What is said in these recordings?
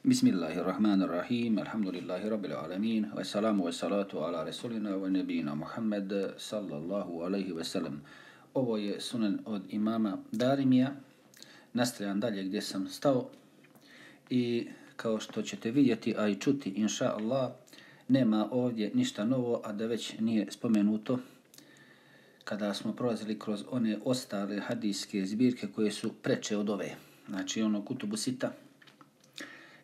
Bismillahirrahmanirrahim, alhamdulillahi rabbil alamin, wa salamu wa salatu ala rasulina wa nebina Muhammed sallallahu alaihi wa salam. Ovo je sunan od imama Darimija, nastavljam dalje gdje sam stao i kao što ćete vidjeti, a i čuti, inša Allah, nema ovdje ništa novo, a da već nije spomenuto kada smo prolazili kroz one ostale hadijske zbirke koje su preče od ove, znači ono kutubu sita,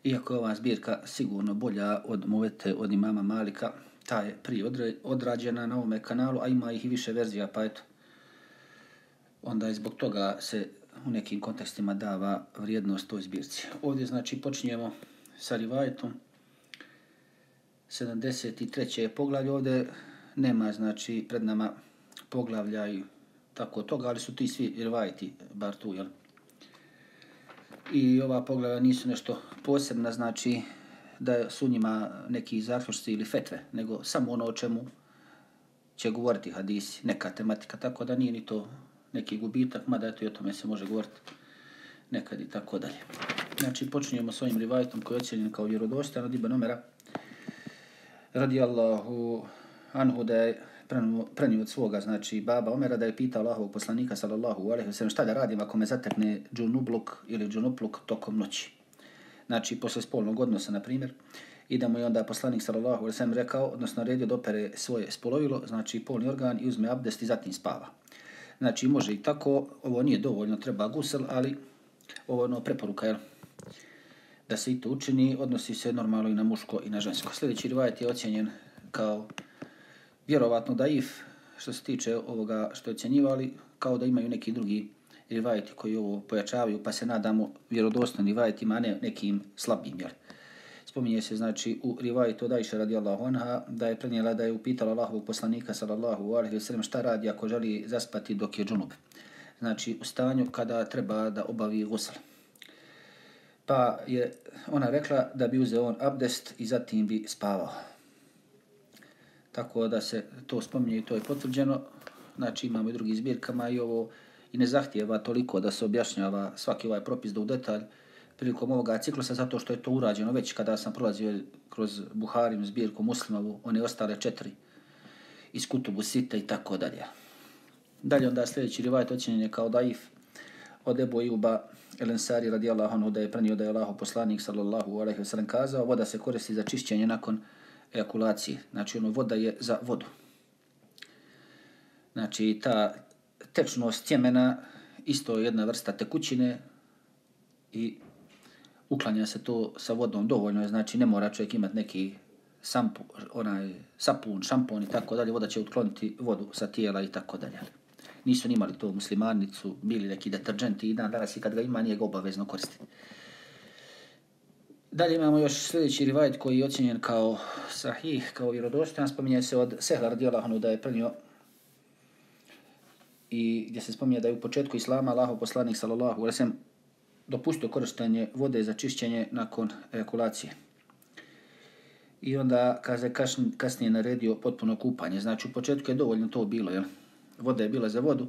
Iako je ova zbirka sigurno bolja od Movete, od imama Malika, ta je prije odrađena na ovome kanalu, a ima ih i više verzija, pa eto. Onda je zbog toga se u nekim kontekstima dava vrijednost toj zbirci. Ovdje znači počinjemo sa Rivajetom. 73. poglavlje ovdje nema znači pred nama poglavlja i tako toga, ali su ti svi Rivajeti, bar tu, jel? i ova poglava nisu nešto posebna, znači da su njima neki zaključci ili fetve, nego samo ono o čemu će govoriti hadisi, neka tematika, tako da nije ni to neki gubitak, mada eto i o tome se može govoriti nekad i tako dalje. Znači, počinjemo s ovim rivajtom koji je ocjenjen kao vjerodostan od Ibn Omera. Radi Allahu anhu da je prenio od svoga, znači, baba Omera, da je pitao Allahovog poslanika, sallallahu alaihi sellem šta da radim ako me zatekne džunubluk ili džunupluk tokom noći. Znači, posle spolnog odnosa, na primjer, idemo i onda poslanik, sallallahu alaihi sellem rekao, odnosno, redio da opere svoje spolovilo, znači, polni organ i uzme abdest i zatim spava. Znači, može i tako, ovo nije dovoljno, treba gusel, ali ovo je ono preporuka, jel? da se i to učini, odnosi se normalno i na muško i na žensko. Sljedeći rivajet je ocjenjen kao vjerovatno da if što se tiče ovoga što će njiva, kao da imaju neki drugi rivajti koji ovo pojačavaju, pa se nadamo vjerodostan rivajtima, a ne nekim slabim, jel? Spominje se, znači, u rivajtu od Aisha radijallahu anha, da je prenijela da je upitala Allahovog poslanika, sallallahu alaihi wa sallam, šta radi ako želi zaspati dok je džunub. Znači, u stanju kada treba da obavi gusl. Pa je ona rekla da bi uzeo on abdest i zatim bi spavao tako da se to spominje i to je potvrđeno. Znači imamo i drugi zbirkama i ovo i ne zahtijeva toliko da se objašnjava svaki ovaj propis do u detalj prilikom ovoga ciklusa, zato što je to urađeno već kada sam prolazio kroz Buharim zbirku Muslimovu, one ostale četiri iz Kutubu Sita i tako dalje. Dalje onda sljedeći rivajt ocjenjen je kao daif od Ebu Iuba El Ansari radijallahu anhu da je prenio da je Allaho poslanik sallallahu alaihi wa sallam kazao voda se koristi za čišćenje nakon ejakulacije. Znači, ono, voda je za vodu. Znači, ta tečnost tjemena isto je jedna vrsta tekućine i uklanja se to sa vodom dovoljno. Znači, ne mora čovjek imati neki sampo, onaj, sapun, šampon i tako dalje. Voda će ukloniti vodu sa tijela i tako dalje. Nisu ni imali to muslimanicu, bili neki deterđenti i dan danas i kad ga ima nije ga obavezno koristiti. Dalje imamo još sljedeći rivajt koji je ocjenjen kao sahih, kao vjerodostojan. Spominje se od Sehla radijalahanu da je prenio i gdje se spominje da je u početku Islama Allaho poslanik sallallahu alaihi sallam dopustio korištenje vode za čišćenje nakon ejakulacije. I onda kada kaže kasnije naredio potpuno kupanje. Znači u početku je dovoljno to bilo, jel? Voda je bila za vodu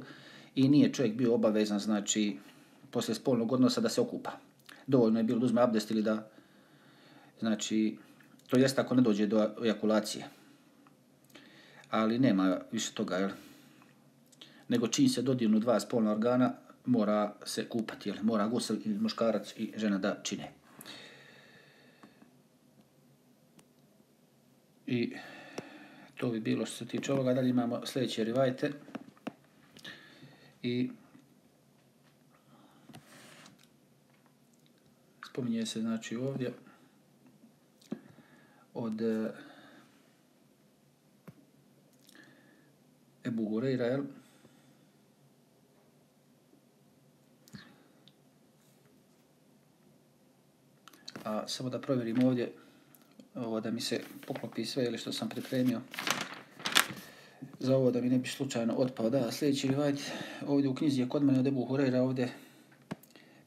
i nije čovjek bio obavezan, znači, posle spolnog odnosa da se okupa. Dovoljno je bilo da uzme abdest ili da Znači, to jeste ako ne dođe do ejakulacije. Ali nema više toga, jel? Nego čim se dodirnu dva spolna organa, mora se kupati, jel? Mora gusel i muškarac i žena da čine. I to bi bilo što se tiče ovoga. Dalje imamo sljedeće rivajte. I spominje se znači ovdje od eh, Ebu Hureyra, jel? A samo da provjerim ovdje, ovo da mi se poklopi sve, jel, što sam pripremio za ovo da mi ne bi slučajno otpao. Da, sljedeći rivajt, ovdje u knjizi je kod mene od Ebu Hureyra, ovdje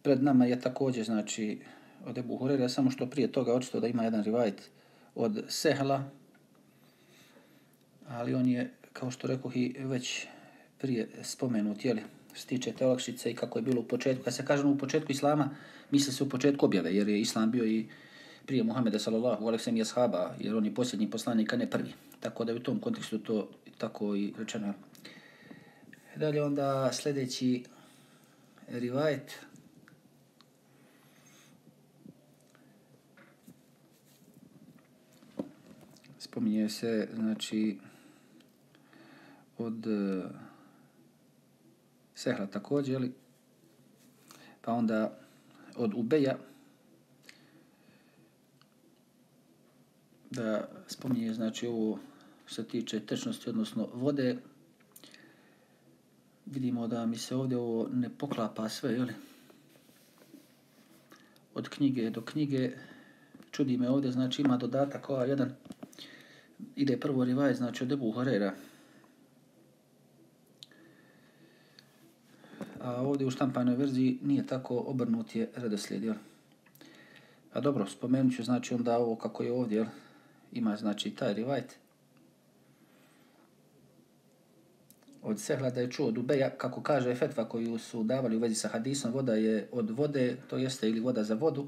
pred nama je također, znači, od Ebu Hureyra, samo što prije toga očito da ima jedan rivajt, uh, od Sehla, ali on je, kao što rekao, i već prije spomenut, jeli, stiče te olakšice i kako je bilo u početku. Kad se kažem u početku Islama, misle se u početku objave, jer je Islam bio i prije Muhameda sallallahu alejhi ve sellem i ashaba jer on je posljednji poslanik, a ne prvi. Tako da je u tom kontekstu to tako i rečeno. Dalje onda sljedeći rivayet spominje se, znači, od uh, e, Sehra također, jeli? pa onda od Ubeja, da spominje, znači, ovo se tiče tečnosti, odnosno vode, vidimo da mi se ovdje ovo ne poklapa sve, jeli? od knjige do knjige, čudi me ovdje, znači ima dodatak ova jedan, ide prvo rivaj, znači od Ebu Horeira. A ovdje u štampanoj verziji nije tako obrnut je redoslijed, jel? A dobro, spomenut ću znači onda ovo kako je ovdje, jel? Ima znači taj rivajt. Od Sehla da je čuo od kako kaže fetva koju su davali u vezi sa hadisom, voda je od vode, to jeste ili voda za vodu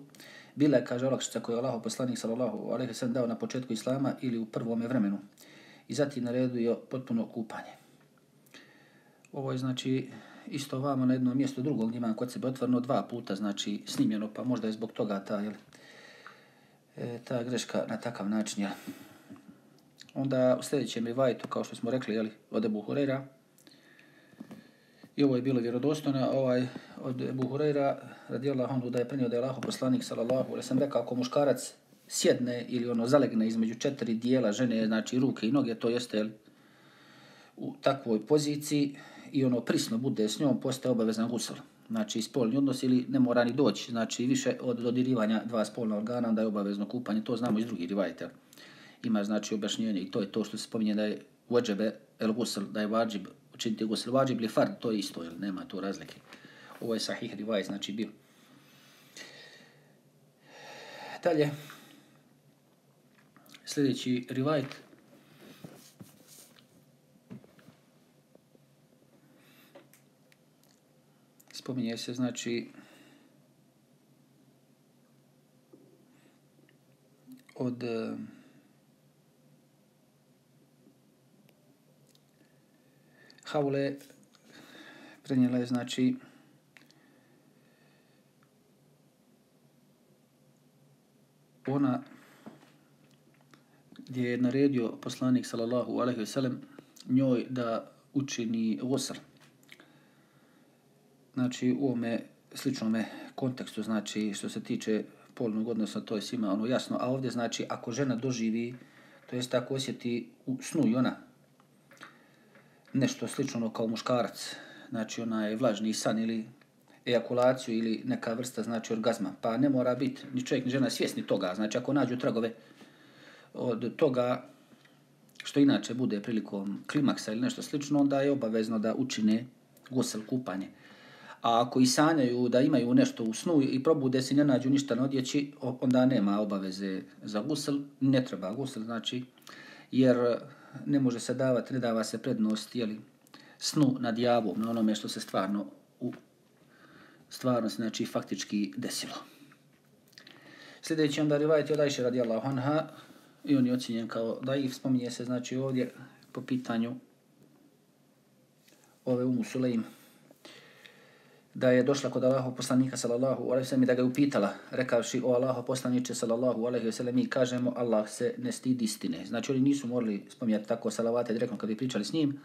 bila je, kaže, olakšica koju je Allah poslanik, sallallahu alaihi sallam, dao na početku islama ili u prvom je vremenu. I zatim naredio potpuno kupanje. Ovo je, znači, isto ovamo na jedno mjesto drugog gdje imam kod sebe otvorno dva puta, znači, snimljeno, pa možda je zbog toga ta, jel, e, ta greška na takav način, jel. Onda u sljedećem rivajtu, kao što smo rekli, jel, od Ebu Hurera, I ovo je bilo vjerodostojno ovaj, od Ebu Hureyra radi Allahomu da je prenio da je Allaho poslanik, sallallahu alaihi sallam rekao ako muškarac sjedne ili ono zalegne između četiri dijela žene, znači ruke i noge, to jeste u takvoj poziciji i ono prisno bude s njom, postaje obavezan gusel. Znači spolni odnos ili ne mora ni doći, znači više od dodirivanja dva spolna organa, da je obavezno kupanje, to znamo iz drugih rivajte. Ima znači objašnjenje i to je to što se spominje da je uđebe el gusel, da je vađib učiniti gusl vađib li fard, to je isto, jel, nema tu razlike. Ovo je sahih rivaj, znači bio. Dalje, sljedeći rivajt spominje se, znači, od... Haule prenijela je znači ona gdje je naredio poslanik sallallahu alaihi ve sellem njoj da učini osr. Znači u ovome sličnome kontekstu, znači što se tiče polnog odnosa, to je svima ono jasno, a ovdje znači ako žena doživi, to jest tako osjeti u snu i ona, nešto slično ono kao muškarac, znači je vlažni san ili ejakulaciju ili neka vrsta znači orgazma. Pa ne mora biti ni čovjek ni žena svjesni toga, znači ako nađu tragove od toga što inače bude prilikom klimaksa ili nešto slično, onda je obavezno da učine gusel kupanje. A ako i sanjaju da imaju nešto u snu i probude se i ne nađu ništa na odjeći, onda nema obaveze za gusel, ne treba gusel, znači, jer ne može se davati, ne dava se prednost, jeli, snu nad javom, na onome što se stvarno u stvarnosti, znači, faktički desilo. Sljedeći onda rivajti od Ajše radijallahu anha, i on je ocjenjen kao da ih spominje se, znači, ovdje po pitanju ove umu Sulejma da je došla kod Allahu poslanika sallallahu alejhi ve sellem i da ga je upitala rekavši o Allahu poslanice sallallahu alejhi ve sellem i kažemo Allah se ne stidi istine znači oni nisu morali spomjati tako salavate direktno kad bi pričali s njim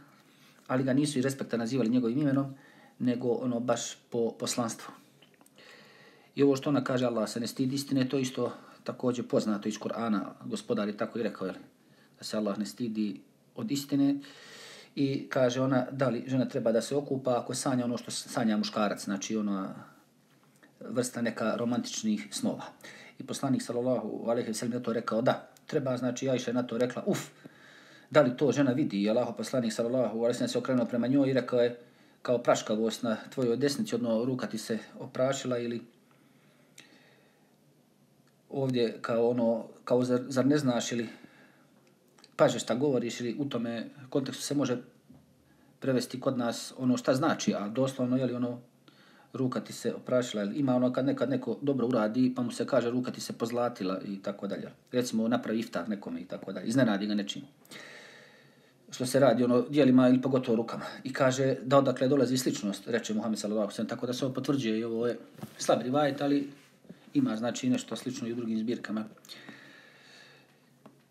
ali ga nisu i respekta nazivali njegovim imenom nego ono baš po poslanstvu i ovo što ona kaže Allah se ne stidi istine to isto također poznato iz Kur'ana gospodar je tako i rekao je da se Allah ne stidi od istine i kaže ona da li žena treba da se okupa ako sanja ono što sanja muškarac, znači ona vrsta neka romantičnih snova. I poslanik sallallahu alejhi ve sellem to rekao da treba, znači ja je na to rekla uf. Da li to žena vidi? Allahu poslanik sallallahu alejhi ve sellem se okrenuo prema njoj i rekao je kao praškavost na tvojoj desnici, odno ruka ti se oprašila ili ovdje kao ono kao zar, zar ne znaš ili paže šta govoriš ili u tome kontekstu se može prevesti kod nas ono šta znači, a doslovno je li ono ruka ti se oprašila, ili ima ono kad nekad neko dobro uradi pa mu se kaže ruka ti se pozlatila i tako dalje. Recimo napravi iftar nekom i tako dalje, iznenadi ga nečim. Što se radi ono dijelima ili pogotovo rukama. I kaže da odakle dolazi sličnost, reče Muhammed sallallahu alaihi tako da se ovo potvrđuje i ovo je slab rivajt, ali ima znači nešto slično i u drugim zbirkama.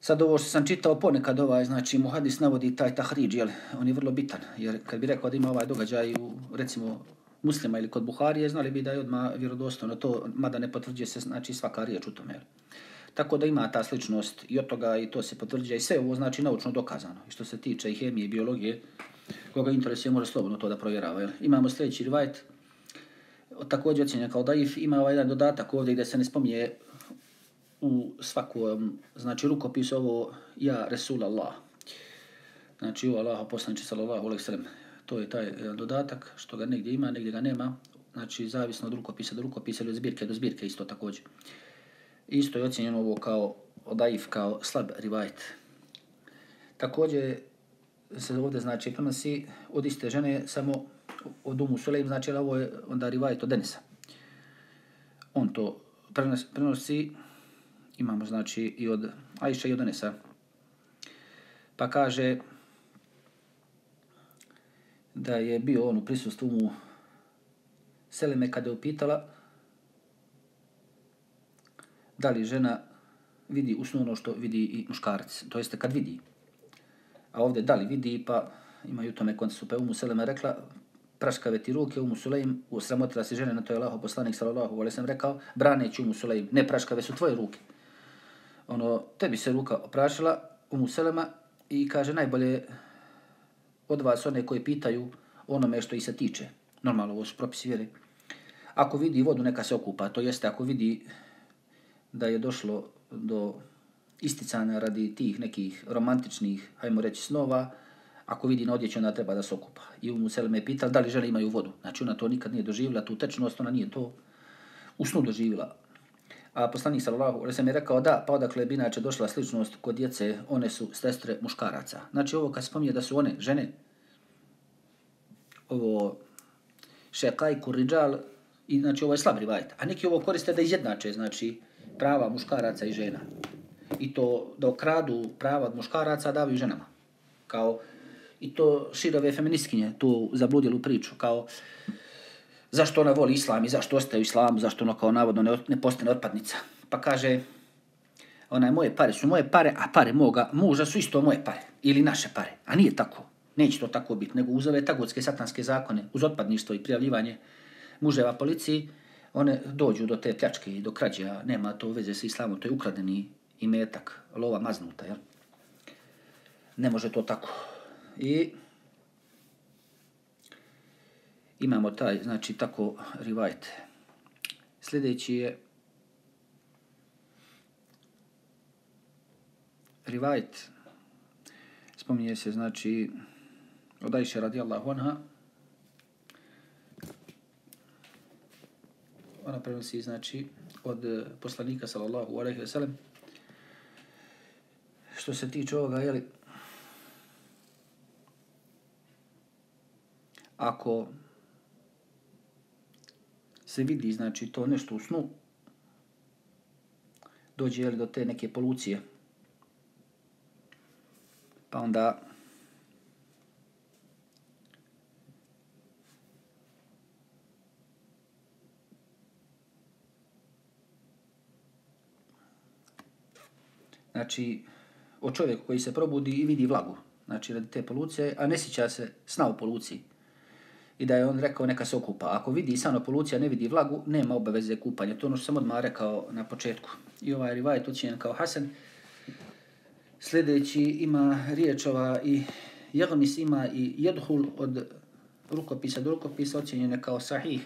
Sad ovo što sam čitao ponekad ovaj, znači mu hadis navodi taj tahriđ, jel, on je vrlo bitan, jer kad bi rekao da ima ovaj događaj u, recimo, muslima ili kod Buharije, znali bi da je odmah vjerodostojno to, mada ne potvrđuje se, znači, svaka riječ u tome, jel. Tako da ima ta sličnost i od toga i to se potvrđuje i sve ovo znači naučno dokazano. I što se tiče i hemije i biologije, koga interesuje može slobodno to da provjerava. Jel? Imamo sljedeći rivajt, također ocjenja kao daif, ima ovaj jedan dodatak ovdje gdje se ne spominje u svakom, znači rukopis ovo, ja Resul Allah. Znači u Allaha poslanče sallallahu alaihi sallam. To je taj eh, dodatak što ga negdje ima, negdje ga nema. Znači zavisno od rukopisa do rukopisa ili od zbirke do zbirke isto također. Isto je ocjenjeno ovo kao odajif, kao slab rivajt. Također se ovdje znači prenosi od iste žene samo od umu Sulejm, znači ovo je onda rivajt od Denisa. On to prenosi, prenosi imamo znači i od Ajša i od Anesa. Pa kaže da je bio on u prisustvu mu Seleme kada je upitala da li žena vidi usno ono što vidi i muškarac, to jeste kad vidi. A ovdje da li vidi, pa imaju tome koncesu. Pa je Umu Seleme rekla, praškave ti ruke, Umu Sulejm, usramotila si žene, na to je Allaho poslanik, sallallahu alaihi sam rekao, braneći Umu Sulejm, ne praškave su tvoje ruke ono, tebi se ruka oprašila u Muselema i kaže najbolje od vas one koje pitaju onome što i se tiče. Normalno, ovo su propisi vjeri. Ako vidi vodu, neka se okupa. To jeste, ako vidi da je došlo do isticana radi tih nekih romantičnih, hajmo reći, snova, ako vidi na odjeću, ona treba da se okupa. I u se je pitala da li žele imaju vodu. Znači, ona to nikad nije doživjela, tu tečnost, ona nije to u snu a poslanik sallallahu alejhi ve sellem rekao da pa odakle bi inače došla sličnost kod djece one su sestre muškaraca znači ovo kad spomnje da su one žene ovo šekaj kurijal i znači ovo je slab rivajet a neki ovo koriste da izjednače znači prava muškaraca i žena i to da okradu prava od muškaraca davaju ženama kao i to širove feministkinje tu zabludjelu priču kao zašto ona voli islam i zašto ostaje u islamu, zašto ona kao navodno ne, ne postane otpadnica. Pa kaže, onaj, moje pare su moje pare, a pare moga muža su isto moje pare ili naše pare. A nije tako. Neće to tako biti, nego uz ove tagotske satanske zakone, uz otpadništvo i prijavljivanje muževa policiji, one dođu do te pljačke i do krađe, a nema to veze sa islamom, to je ukradeni imetak, lova maznuta, jel? Ne može to tako. I imamo taj, znači, tako rivajt. Sljedeći je rivajt. Spominje se, znači, odajše Aisha radijallahu anha. Ona prenosi, znači, od poslanika, sallallahu alaihi ve sellem. Što se tiče ovoga, jeli, ako se vidi, znači to nešto u snu, dođe jeli, do te neke polucije. Pa onda Znači, o čovjeku koji se probudi i vidi vlagu, znači radi te polucije, a ne sjeća se sna u poluciji i da je on rekao neka se okupa. Ako vidi sano polucija, ne vidi vlagu, nema obaveze kupanja. To ono što sam odmah rekao na početku. I ovaj rivajet učinjen kao Hasan. Sljedeći ima riječova ova i Jagmis ima i Jedhul od rukopisa do rukopisa ocjenjen je kao sahih.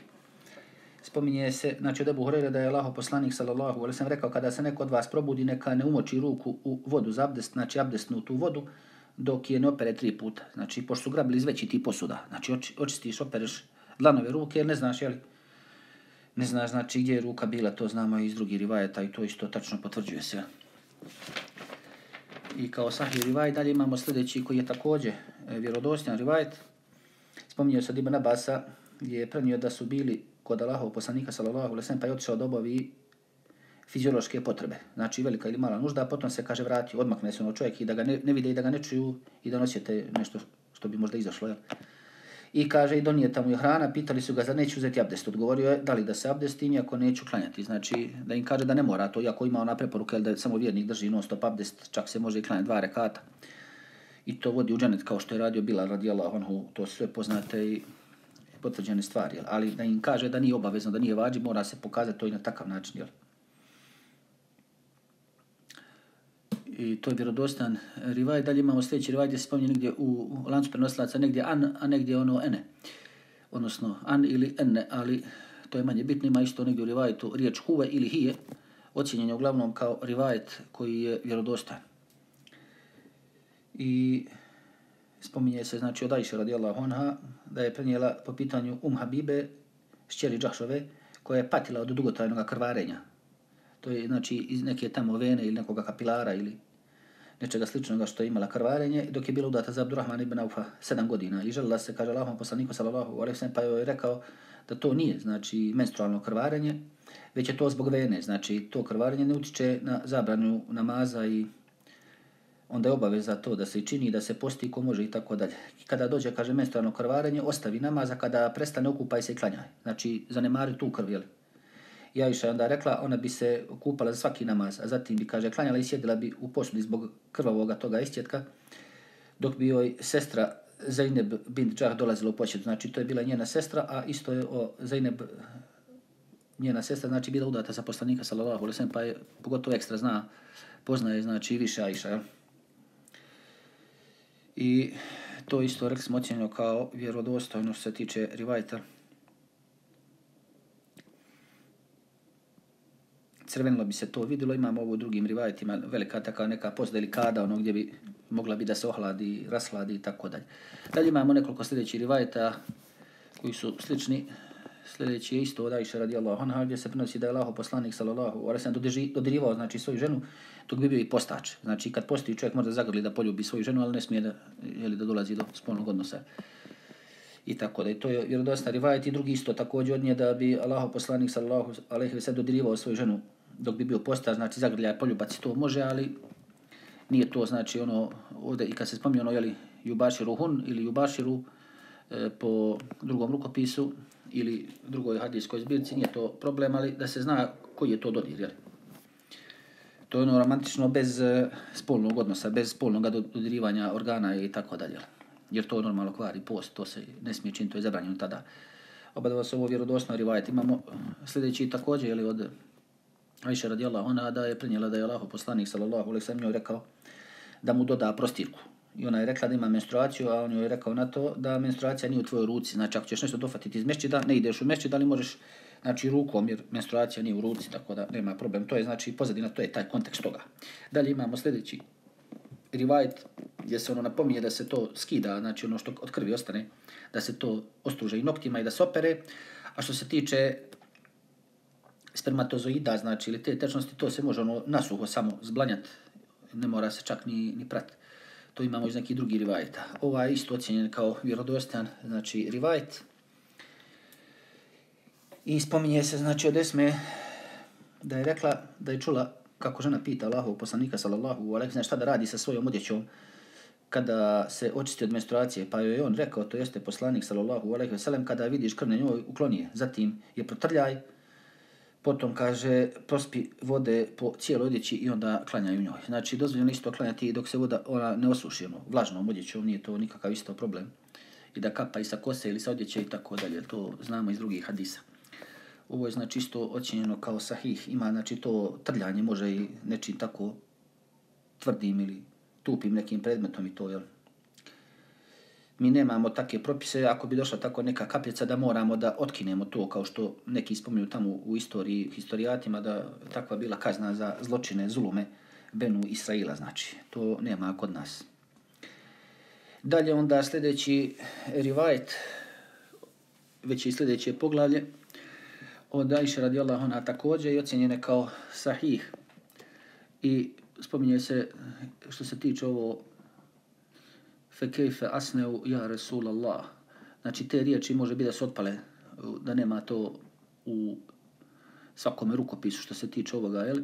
Spominje se, znači od Ebu Hrera da je Allah poslanik sallallahu alaihi sam rekao kada se neko od vas probudi neka ne umoči ruku u vodu za abdest, znači abdestnu tu vodu, dok je ne opere tri puta. Znači, pošto su grabili iz veći ti posuda. Znači, očistiš, opereš dlanove ruke, jer ne znaš, jeli? Ne znaš, znači, gdje je ruka bila, to znamo iz drugih rivajeta i to isto tačno potvrđuje se. I kao sahi rivaj, dalje imamo sljedeći koji je također e, vjerodosnjan rivajet. Spominjao se Dibana Basa, gdje je prenio da su bili kod Allahov poslanika, sallallahu alaihi pa je otišao dobovi fiziološke potrebe. Znači velika ili mala nužda, a potom se kaže vrati, odmakne se ono čovjek i da ga ne, ne vide i da ga ne čuju i da nosite nešto što bi možda izašlo. Jel? I kaže i donijeta mu je hrana, pitali su ga za neću uzeti abdest. Odgovorio je da li da se abdestim, ako neću klanjati. Znači da im kaže da ne mora to, iako ima ona preporuka da samo vjernik drži non stop abdest, čak se može i klanjati dva rekata. I to vodi u dženet kao što je radio Bila radijala onhu, to sve poznate i potvrđene stvari. Ali da im kaže da nije obavezno, da nije vađi, mora se pokazati to i na takav način. Jel? i to je vjerodostan rivaj. Dalje imamo sljedeći rivaj gdje se spominje negdje u, u lancu prenosilaca negdje an, a negdje ono ene. Odnosno an ili ene, ali to je manje bitno. Ima isto negdje u rivajtu riječ huve ili hije. Ocijenjen je uglavnom kao rivajt koji je vjerodostan. I spominje se znači od Aisha radijallahu anha da je prenijela po pitanju Um Habibe, šćeri Džahšove, koja je patila od dugotrajnog krvarenja. To je znači iz neke tamo vene ili nekoga kapilara ili nečega sličnoga što je imala krvarenje, dok je bila udata za Abdurrahman ibn Aufa sedam godina i želila se, kaže Allahom poslaniku, sallallahu alaihi sallam, pa joj je rekao da to nije, znači, menstrualno krvarenje, već je to zbog vene, znači, to krvarenje ne utiče na zabranju namaza i onda je obaveza to da se čini, da se posti ko može i tako dalje. I kada dođe, kaže, menstrualno krvarenje, ostavi namaza, kada prestane, okupaj se i klanjaj. Znači, zanemari tu krv, jel'? Ja iša je onda rekla, ona bi se kupala za svaki namaz, a zatim bi, kaže, klanjala i sjedila bi u posudi zbog krvavoga toga istjetka, dok bi joj sestra Zeynep bint Džah dolazila u posjedu. Znači, to je bila njena sestra, a isto je o Zeynep njena sestra, znači, bila udata sa poslanika, sallallahu alaihi pa je pogotovo ekstra zna, poznaje, znači, više Aisha. I to isto, rekli smo, ocjenio kao vjerodostojno se tiče rivajta. crvenilo bi se to vidilo, imamo ovo u drugim rivajetima, velika takav neka post delikada, ono gdje bi mogla bi da se ohladi, rasladi i tako dalje. Dalje imamo nekoliko sljedećih rivajeta koji su slični. Sljedeći je isto od Aisha Allahu anha, gdje se prenosi da je Allaho poslanik sallallahu a resen dodirivao znači, svoju ženu, dok bi bio i postač. Znači kad posti čovjek može zagrli da poljubi svoju ženu, ali ne smije da, jeli, da dolazi do spolnog odnosa. I tako da i to je vjerodostan rivajet i drugi isto takođe od nje da bi Allaho poslanik sallallahu alaihi wa sallam dodirivao svoju ženu dok bi bio postar, znači zagrljaj poljubac to može, ali nije to, znači ono, ovdje i kad se spominje ono, jeli, Jubaširu Hun ili Jubaširu e, po drugom rukopisu ili drugoj hadijskoj zbirci, nije to problem, ali da se zna koji je to dodir, jeli. To je ono romantično bez e, spolnog odnosa, bez spolnog dodirivanja organa i tako dalje. Jer to je normalno i post, to se ne smije činiti, to je zabranjeno tada. Oba da vas ovo vjerodosno rivajte. Imamo sljedeći također, jeli, od Ajša radijallahu ona da je prinijela da je Allahu poslanik sallallahu alejhi ve sellem rekao da mu doda prostirku. I ona je rekla da ima menstruaciju, a on joj je rekao na to da menstruacija nije u tvojoj ruci, znači ako ćeš nešto dofatiti iz mešćida, ne ideš u mešćid, ali možeš znači rukom jer menstruacija nije u ruci, tako da nema problem. To je znači pozadina, to je taj kontekst toga. Dalje imamo sljedeći rivajt gdje se ono napominje da se to skida, znači ono što od krvi ostane, da se to ostruže i noktima i da se opere. A što se tiče spermatozoida, znači, ili te tečnosti, to se može ono nasuho samo zblanjati, ne mora se čak ni, ni pratiti. To imamo iz nekih drugih rivajta. Ova je isto ocjenjen kao vjerodostan, znači, rivajt. I spominje se, znači, od Esme da je rekla, da je čula kako žena pita Allahov poslanika, sallallahu alaihi, znači, šta da radi sa svojom odjećom kada se očisti od menstruacije, pa joj je on rekao, to jeste poslanik, sallallahu alaihi, kada vidiš krvne njoj, ukloni je. Zatim je protrljaj, potom kaže prospi vode po cijeloj odjeći i onda klanjaju u njoj. Znači dozvoljeno isto klanjati dok se voda ona ne osuši ono, vlažnom odjećom, nije to nikakav isto problem. I da kapa i sa kose ili sa odjeće i tako dalje, to znamo iz drugih hadisa. Ovo je znači isto očinjeno kao sahih, ima znači to trljanje, može i nečim tako tvrdim ili tupim nekim predmetom i to, jel, mi nemamo takve propise, ako bi došla tako neka kapljica da moramo da otkinemo to, kao što neki spominju tamo u istoriji, historijatima, da takva bila kazna za zločine, zulume Benu Israila, znači. To nema kod nas. Dalje onda sljedeći rivajt, već i sljedeće poglavlje, od Aisha radijallahu anha također i ocjenjene kao sahih. I spominje se što se tiče ovo fe kejfe asneu ja Resul Allah. Znači te riječi može biti da se otpale, da nema to u svakom rukopisu što se tiče ovoga, jel?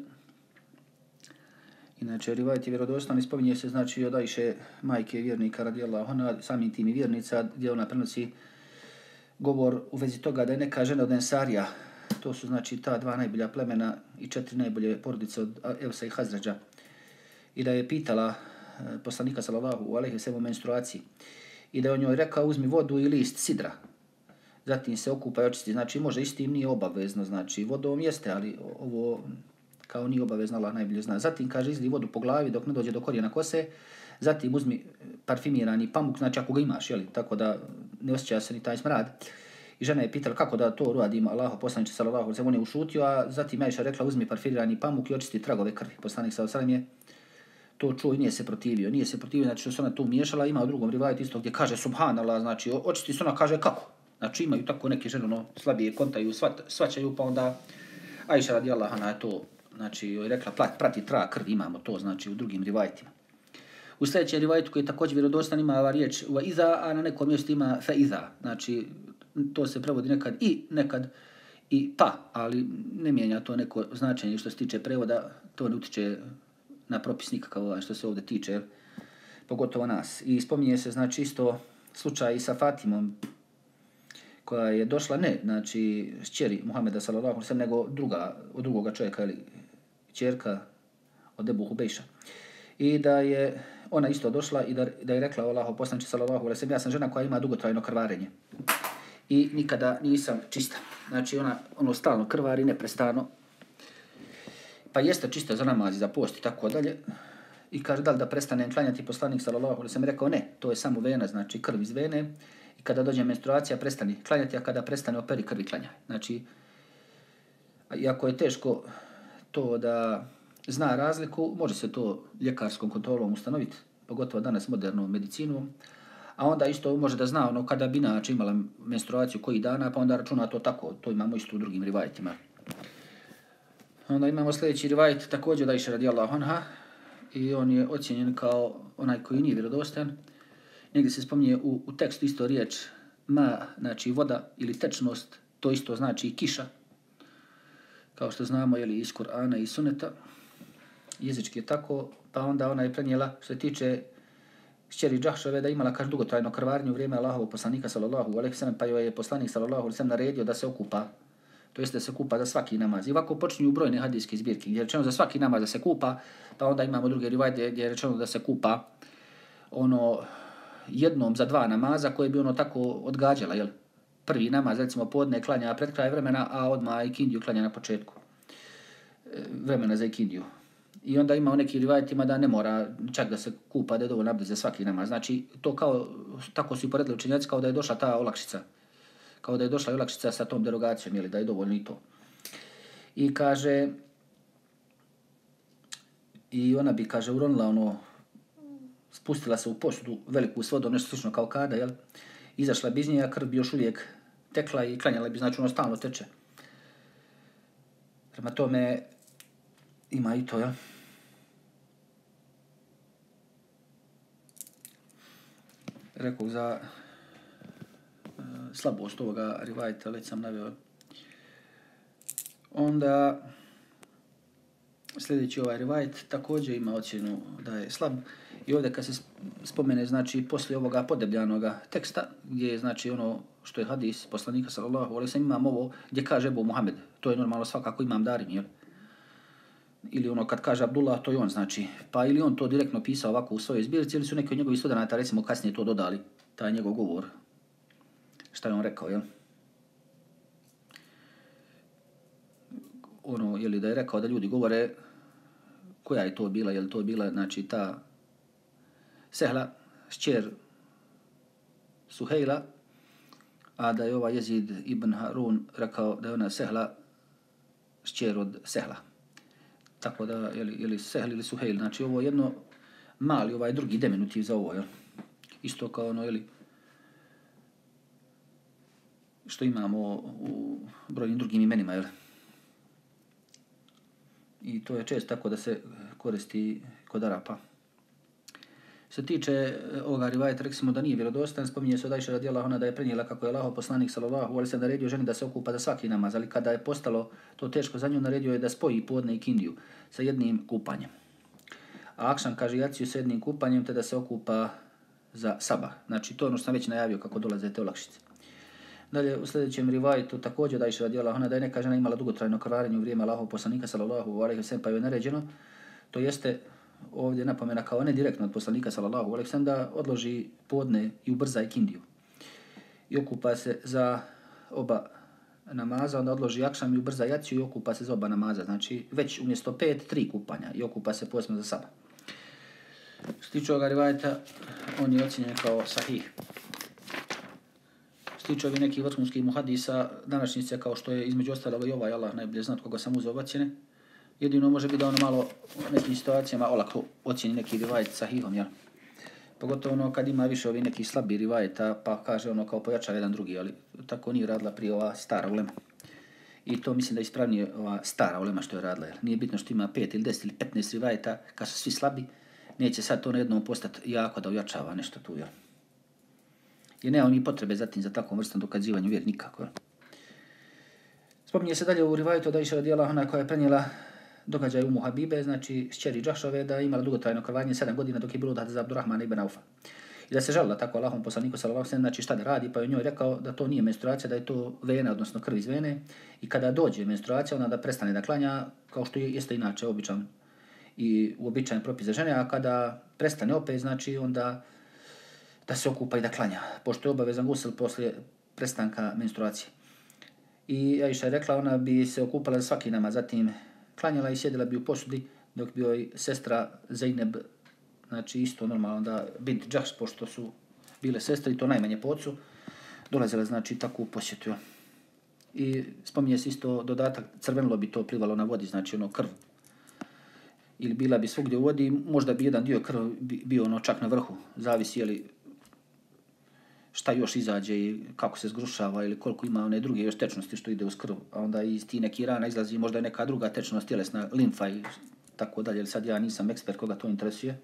Inače, rivajt je vjerodostan, ispominje se, znači, od Ajše majke vjernika radi Allah, ona samim tim i vjernica, gdje ona prenosi govor u vezi toga da je neka žena od Ensarija, to su, znači, ta dva najbolja plemena i četiri najbolje porodice od Evsa i Hazređa, i da je pitala Eh, poslanika sallallahu alejhi ve sellem menstruaciji i da je on joj rekao uzmi vodu i list sidra zatim se okupa i očisti znači može isti nije obavezno znači vodom jeste ali ovo kao nije obavezno la najbolje zna zatim kaže izli vodu po glavi dok ne dođe do korijena kose zatim uzmi parfimirani pamuk znači ako ga imaš je tako da ne osjeća se ni taj smrad I žena je pitala kako da to uradim Allaho poslanicu sallallahu alaihi on je ušutio, a zatim Ajša rekla uzmi parfirirani pamuk i očisti tragove krvi. Poslanik sallallahu sallam je to čuo i nije se protivio. Nije se protivio, znači što se ona tu miješala, ima u drugom rivajetu isto gdje kaže subhanallah, znači očisti se ona kaže kako. Znači imaju tako neke žene, ono, slabije kontaju, svat, svaćaju, pa onda Aisha radijallahu anha je to, znači joj je rekla, plat, prati tra krv, imamo to, znači u drugim rivajetima. U sljedećem rivajetu koji je također vjerodostan ima ova riječ va iza, a na nekom mjestu ima fe iza. Znači, to se prevodi nekad i nekad i pa, ali ne mijenja to neko značenje što se tiče prevoda, to ne utiče na propisnik kao ovaj, što se ovdje tiče, pogotovo nas. I spominje se, znači, isto slučaj sa Fatimom, koja je došla, ne, znači, s čeri Muhameda, sallallahu alaihi nego druga, od drugoga čovjeka, ili čerka od Ebu Hubejša. I da je ona isto došla i da, da je rekla, Allaho, poslanče, sallallahu alaihi ja sam žena koja ima dugotrajno krvarenje. I nikada nisam čista. Znači, ona ono stalno krvari, neprestano, pa jeste čista za namaz i za post i tako dalje. I kaže da li da prestane klanjati poslanik sallallahu alejhi ve sellem rekao ne, to je samo vena, znači krv iz vene i kada dođe menstruacija prestani klanjati, a kada prestane operi krvi klanja. Znači iako je teško to da zna razliku, može se to ljekarskom kontrolom ustanoviti, pogotovo danas modernom medicinom. A onda isto može da zna ono kada bi nač imala menstruaciju koji dana, pa onda računa to tako, to imamo isto u drugim rivajetima. Onda imamo sljedeći rivajt, također da iša radijallahu anha, i on je ocjenjen kao onaj koji nije vjerodostan. Negdje se spominje u, u tekstu isto riječ ma, znači voda ili tečnost, to isto znači i kiša. Kao što znamo, je li iz Kur'ana i Suneta, jezički je tako, pa onda ona je prenijela što se tiče šćeri Džahšove da imala kaž dugotrajno krvarnje u vrijeme Allahovog poslanika sallallahu alaihi sallam, pa joj je poslanik sallallahu alaihi sallam naredio da se okupa to jest da se kupa za svaki namaz. I ovako počinju brojne hadijske zbirke, gdje je rečeno za svaki namaz da se kupa, pa onda imamo druge rivajde gdje je rečeno da se kupa ono jednom za dva namaza koje bi ono tako odgađala, jel? Prvi namaz, recimo, podne klanja pred kraj vremena, a odma ikindiju klanja na početku e, vremena za ikindiju. I onda ima u neki rivajtima da ne mora čak da se kupa, da je dovoljno za svaki namaz. Znači, to kao, tako su i poredili učenjaci, kao da je došla ta olakšica kao da je došla olakšica sa tom derogacijom, ili da je dovoljno i to. I kaže, i ona bi, kaže, uronila ono, spustila se u posudu, veliku svodu, nešto slično kao kada, jel? Izašla bi iz nje, krv bi još uvijek tekla i klanjala bi, znači ono stalno teče. Prema tome, ima i to, jel? Rekao za E, slabost ovoga rivajta, već sam naveo. Onda, sljedeći ovaj rivajt također ima ocjenu da je slab. I ovdje kad se spomene, znači, poslije ovoga podebljanog teksta, gdje je, znači, ono što je hadis poslanika, sallallahu alaihi sam imam ovo gdje kaže Ebu Muhammed. To je normalno svakako imam darim, jel? ili ono kad kaže Abdullah, to je on znači, pa ili on to direktno pisao ovako u svojoj zbirci ili su neki od njegovih sudanata recimo kasnije to dodali, taj njegov govor šta je on rekao, jel? Ono, je li da je rekao da ljudi govore koja je to bila, je li to bila, znači, ta sehla, šćer Suhejla, a da je ova jezid Ibn Harun rekao da je ona sehla, šćer od sehla. Tako da, je li, sehla ili Suhejl, znači, ovo jedno mali, ovaj drugi deminutiv za ovo, jel? Isto kao ono, je li, što imamo u brojnim drugim imenima, jel? I to je često tako da se koristi kod Arapa. Što se tiče e, ovoga rivajta, rekli smo da nije vjerodostan, spominje se odajša radijela ona da je prenijela kako je Allaho poslanik sallallahu alaihi sallam naredio ženi da se okupa za svaki namaz, ali kada je postalo to teško za nju, naredio je da spoji podne i kindiju sa jednim kupanjem. A Akšan kaže jaciju sa jednim kupanjem te da se okupa za saba. Znači to ono što sam već najavio kako dolaze te olakšice. Dalje, u sljedećem rivajtu također da iša radi Allah, ona da je neka žena imala dugotrajno krvarenje u vrijeme Allahov poslanika, sallallahu alaihi wa sallam, pa je naređeno, to jeste ovdje napomena kao ne direktno od poslanika, sallallahu alaihi wa sallam, da odloži podne i ubrza ikindiju i okupa se za oba namaza, onda odloži jakšam i ubrza jaciju i okupa se za oba namaza, znači već umjesto pet, tri kupanja i okupa se posme za saba. Što tiče ovoga rivajta, on je ocjenjen kao sahih tiče ovih nekih vrhunskih muhadisa današnjice, kao što je između ostalog i ovaj Allah najbolje znat koga sam uzeo ocjene, jedino može biti da ono malo u nekim situacijama olako ocjeni neki rivajt sa hivom, jel? Pogotovo ono kad ima više ovih nekih slabi rivajta, pa kaže ono kao pojača jedan drugi, ali tako nije radila prije ova stara ulema. I to mislim da je ispravnije ova stara ulema što je radila, jel? Nije bitno što ima 5 ili 10 ili 15 rivajta, kad su svi slabi, neće sad to na jednom postati jako da ujačava nešto tu, jel? jer nema ni potrebe zatim za takvom vrstom dokazivanja vjer nikako. Spominje se dalje u rivajtu da iša radijela ona koja je prenijela događaj u Muhabibe, znači s čeri Džašove, da je imala dugotrajno krvanje sedam godina dok je bilo da za Abdurrahmana ibn Aufa. I da se žalila tako Allahom poslaniku sallallahu alejhi ve znači šta da radi, pa je njoj rekao da to nije menstruacija, da je to vena, odnosno krv iz vene i kada dođe menstruacija, ona da prestane da klanja, kao što je jeste inače običan i uobičajen propis za žene, a kada prestane opet, znači onda da se okupa i da klanja, pošto je obavezan gusel poslije prestanka menstruacije. I Aisha je rekla, ona bi se okupala svaki nama, zatim klanjala i sjedila bi u posudi, dok bi joj sestra Zeyneb, znači isto normalno da bint džahs, pošto su bile sestre i to najmanje po ocu, dolazila znači tako u posjetu. I spominje se isto dodatak, crvenilo bi to plivalo na vodi, znači ono krv ili bila bi svugdje u vodi, možda bi jedan dio krv bio ono čak na vrhu, zavisi je li šta još izađe i kako se zgrušava ili koliko ima one druge još tečnosti što ide u krv. A onda iz ti neki rana izlazi možda neka druga tečnost tjelesna, limfa i tako dalje. Sad ja nisam ekspert koga to interesuje.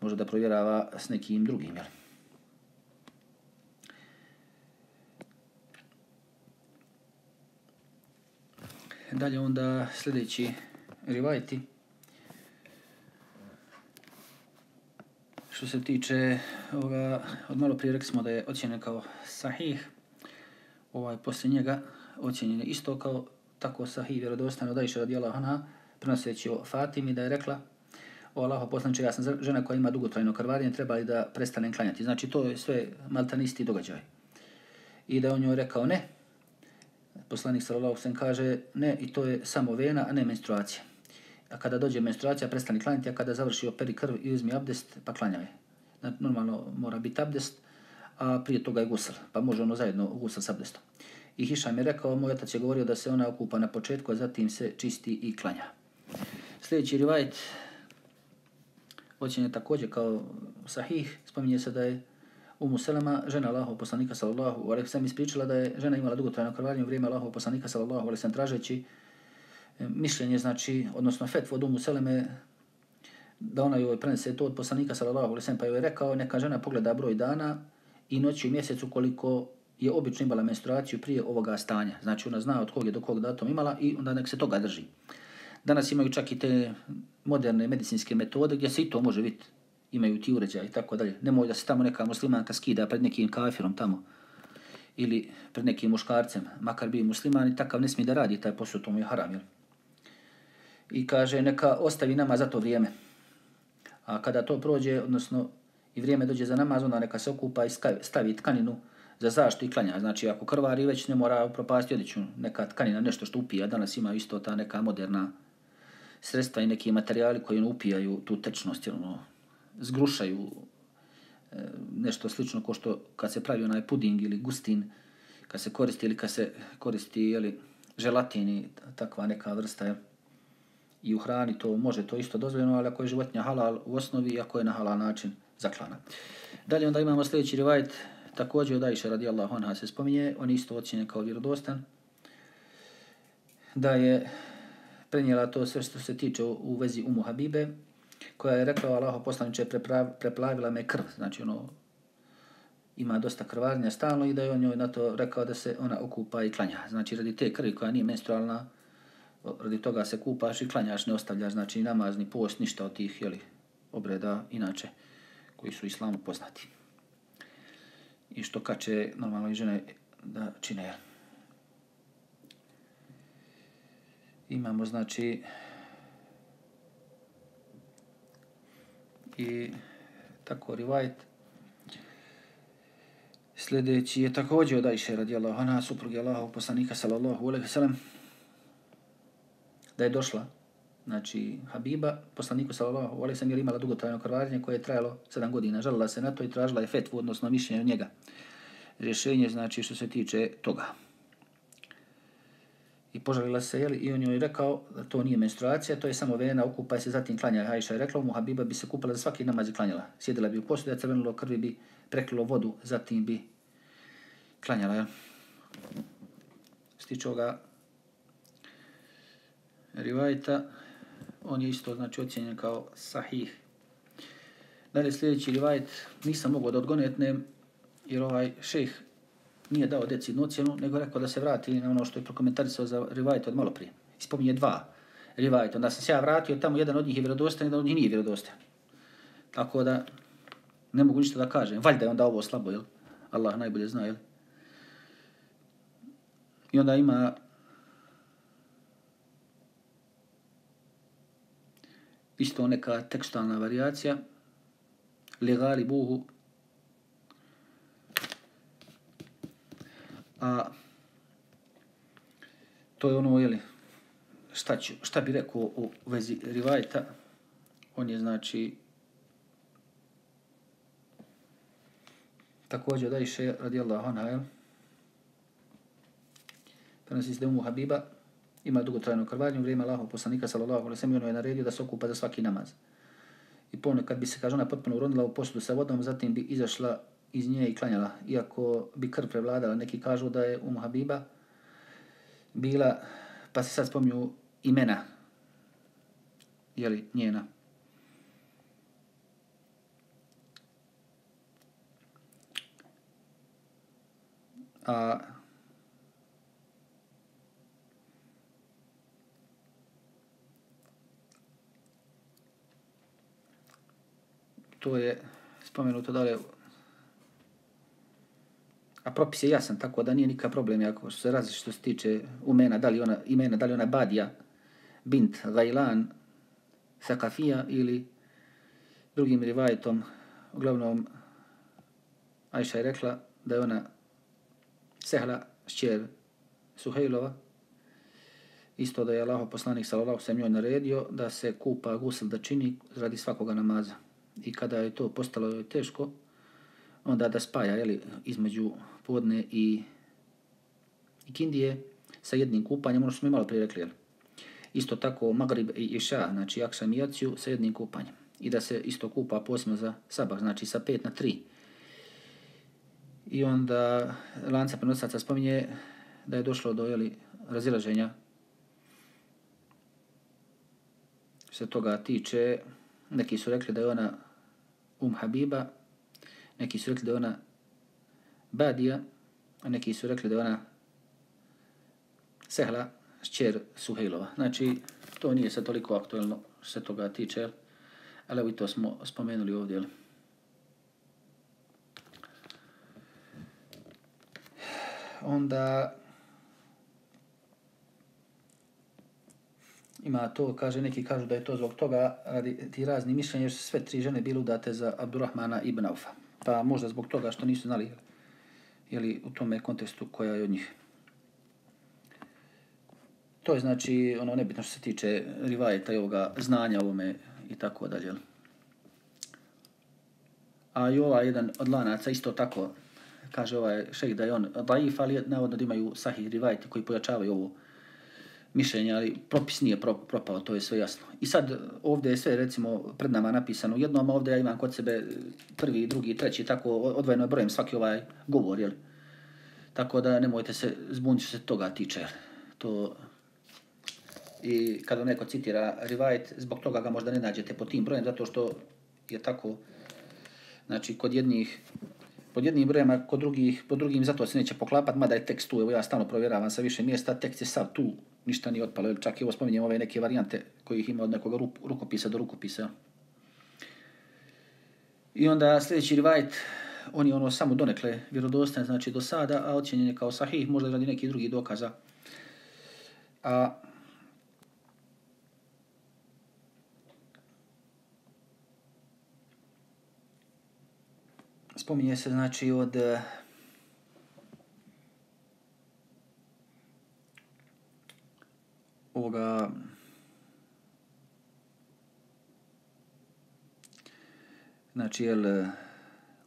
Može da provjerava s nekim drugim, jel? Dalje onda sljedeći rivajti. što se tiče ovoga, od malo prije rekli smo da je ocjenjen kao sahih, ovaj, poslije njega ocjenjen je isto kao tako sahih, vjerodostan od Aisha radijala ona, prenoseći o Fatimi da je rekla, o Allaho poslanče, ja sam žena koja ima dugotrajno krvarjenje, treba li da prestane klanjati. Znači, to je sve maltanisti događaj. I da on joj rekao ne, poslanik sallallahu sallam kaže ne, i to je samo vena, a ne menstruacija a kada dođe menstruacija prestani klanjati, a kada završi operi krv i uzmi abdest, pa klanja je. Normalno mora biti abdest, a prije toga je gusl, pa može ono zajedno gusl s abdestom. I Hišam je rekao, moj otac je govorio da se ona okupa na početku, a zatim se čisti i klanja. Sljedeći rivajt, ocjen je također kao sahih, spominje se da je u Muselama žena Allahov poslanika sallallahu alaihi sallam ispričala da je žena imala dugotrajno krvarnje u vrijeme Allahov poslanika sallallahu alaihi sallam tražeći mišljenje, znači, odnosno fetvo domu Seleme, da ona joj prenese to od poslanika sallallahu alejhi ve sellem pa joj je rekao neka žena pogleda broj dana i noći u mjesecu koliko je obično imala menstruaciju prije ovoga stanja znači ona zna od kog je do kog datum imala i onda nek se toga drži danas imaju čak i te moderne medicinske metode gdje se i to može vidjeti imaju ti uređaje i tako dalje ne može da se tamo neka muslimanka skida pred nekim kafirom tamo ili pred nekim muškarcem makar bi musliman i takav ne smije da radi taj posao to mu je haram jel? i kaže neka ostavi nama za to vrijeme. A kada to prođe, odnosno i vrijeme dođe za namaz, onda neka se okupa i stavi tkaninu za zaštu i klanja. Znači, ako krvari već ne mora propasti odiću neka tkanina, nešto što upija. Danas ima isto ta neka moderna sredstva i neki materijali koji upijaju tu tečnost, ono, zgrušaju e, nešto slično ko što kad se pravi onaj puding ili gustin, kad se koristi ili kad se koristi ili želatini, takva neka vrsta, jel? i u hrani to može to isto dozvoljeno, ali ako je životinja halal u osnovi ako je na halal način zaklana. Dalje onda imamo sljedeći rivajt, također od Aisha radijallahu anha se spominje, on isto ocjenjen kao vjerodostan, da je prenijela to sve što se tiče u vezi umu Habibe, koja je rekla, Allaho poslaniče, preplavila me krv, znači ono, ima dosta krvarnja stalno i da je on njoj na to rekao da se ona okupa i klanja. Znači radi te krvi koja nije menstrualna, radi toga se kupaš i klanjaš, ne ostavljaš, znači ni namaz, ni post, ništa od tih jeli, obreda, inače, koji su islamu poznati. I što kače normalno i žene da čine. Imamo, znači, i tako rivajt. Sljedeći je također odajše Aisha radijallahu anha, suprugi Allahov poslanika, sallallahu alaihi wa sallam, da je došla znači Habiba, poslaniku sallallahu alejhi ve sellem imala dugotrajno krvarenje koje je trajalo 7 godina. Žalila se na to i tražila je fetvu odnosno mišljenje od njega. Rješenje znači što se tiče toga. I požalila se jeli, i on joj je rekao da to nije menstruacija, to je samo vena, okupaj se zatim klanja. Hajša je rekla mu Habiba bi se kupala za svaki namaz i klanjala. Sjedila bi u posudu, a crvenilo krvi bi preklilo vodu, zatim bi klanjala. Jel? Stiče ovoga, rivajta, on je isto znači ocjenjen kao sahih. Dalje sljedeći rivajt nisam mogao da odgonetnem, jer ovaj šejh nije dao deci ocjenu, nego rekao da se vrati na ono što je prokomentarisao za rivajt od malo prije. Ispominje dva rivajta. Onda sam se ja vratio, tamo jedan od njih je vjerodostan, jedan od njih nije vjerodostan. Tako da ne mogu ništa da kažem. Valjda je onda ovo slabo, jel? Allah najbolje zna, jel? I onda ima isto neka tekstualna variacija li gali buhu a to je ono jeli, šta, ću, šta bi rekao u vezi rivajta on je znači također da iše radijallahu anha jel prenosi se da umu habiba ima dugotrajno krvarnje, u vrijeme Allahov poslanika sallallahu alejhi ve sellem ono je naredio da se okupa za svaki namaz. I ponekad kad bi se kaže ona potpuno urodila u posudu sa vodom, zatim bi izašla iz nje i klanjala, iako bi krv prevladala, neki kažu da je u Habiba bila pa se sad spomnju imena je li njena a uh, to je spomenuto dalje a propis je jasan, tako da nije nikakav problem ako se različi što se tiče umena, da li ona, imena, da li ona Badija, Bint, Gajlan, Sakafija ili drugim rivajetom, uglavnom Ajša je rekla da je ona Sehla, šćer Suhejlova, isto da je Allaho poslanik sallallahu sallam njoj naredio da se kupa gusl da čini radi svakoga namaza i kada je to postalo teško, onda da spaja jeli, između podne i, i Kindije sa jednim kupanjem, ono što smo imali prije jeli. isto tako Magrib i Iša, znači Aksam i Jaciju, sa jednim kupanjem. I da se isto kupa posljedno za sabah, znači sa pet na 3. I onda lanca prenosaca spominje da je došlo do jeli, razilaženja se toga tiče, neki su rekli da je ona um Habiba, neki su rekli da ona Badija, a neki su rekli da ona Sehla, čer Suhejlova. Znači, to nije sad toliko aktuelno što se toga tiče, ali evo to smo spomenuli ovdje. Ali. Onda, ima to, kaže, neki kažu da je to zbog toga radi ti razni mišljenje, jer su sve tri žene bili udate za Abdurrahmana ibn Aufa. Pa možda zbog toga što nisu znali jeli, u tome kontekstu koja je od njih. To je znači ono nebitno što se tiče rivajeta i ovoga znanja ovome i tako dalje. A i ova jedan od lanaca isto tako kaže ovaj šejh da je on daif, ali navodno da imaju sahih rivajeti koji pojačavaju ovo mišljenja, ali propis nije pro, propao, to je sve jasno. I sad ovdje je sve recimo pred nama napisano u jednom, a ovdje ja imam kod sebe prvi, drugi, treći, tako odvojeno je brojem svaki ovaj govor, jel? Tako da nemojte se zbuniti što se toga tiče, jel? To... I kada neko citira Rivajt, zbog toga ga možda ne nađete po tim brojem, zato što je tako, znači kod jednih pod jednim brojem, a kod drugih, pod drugim, zato se neće poklapat, mada je tekst tu, evo ja stalno provjeravam sa više mjesta, tekst je sad tu, ništa nije otpalo. Čak i ovo spominjem ove neke varijante koji ih ima od nekog rukopisa do rukopisa. I onda sljedeći rivajt, oni ono samo donekle vjerodostan, znači do sada, a ocjenjen je kao sahih, možda radi neki drugi dokaza. A spominje se znači od ovoga znači jel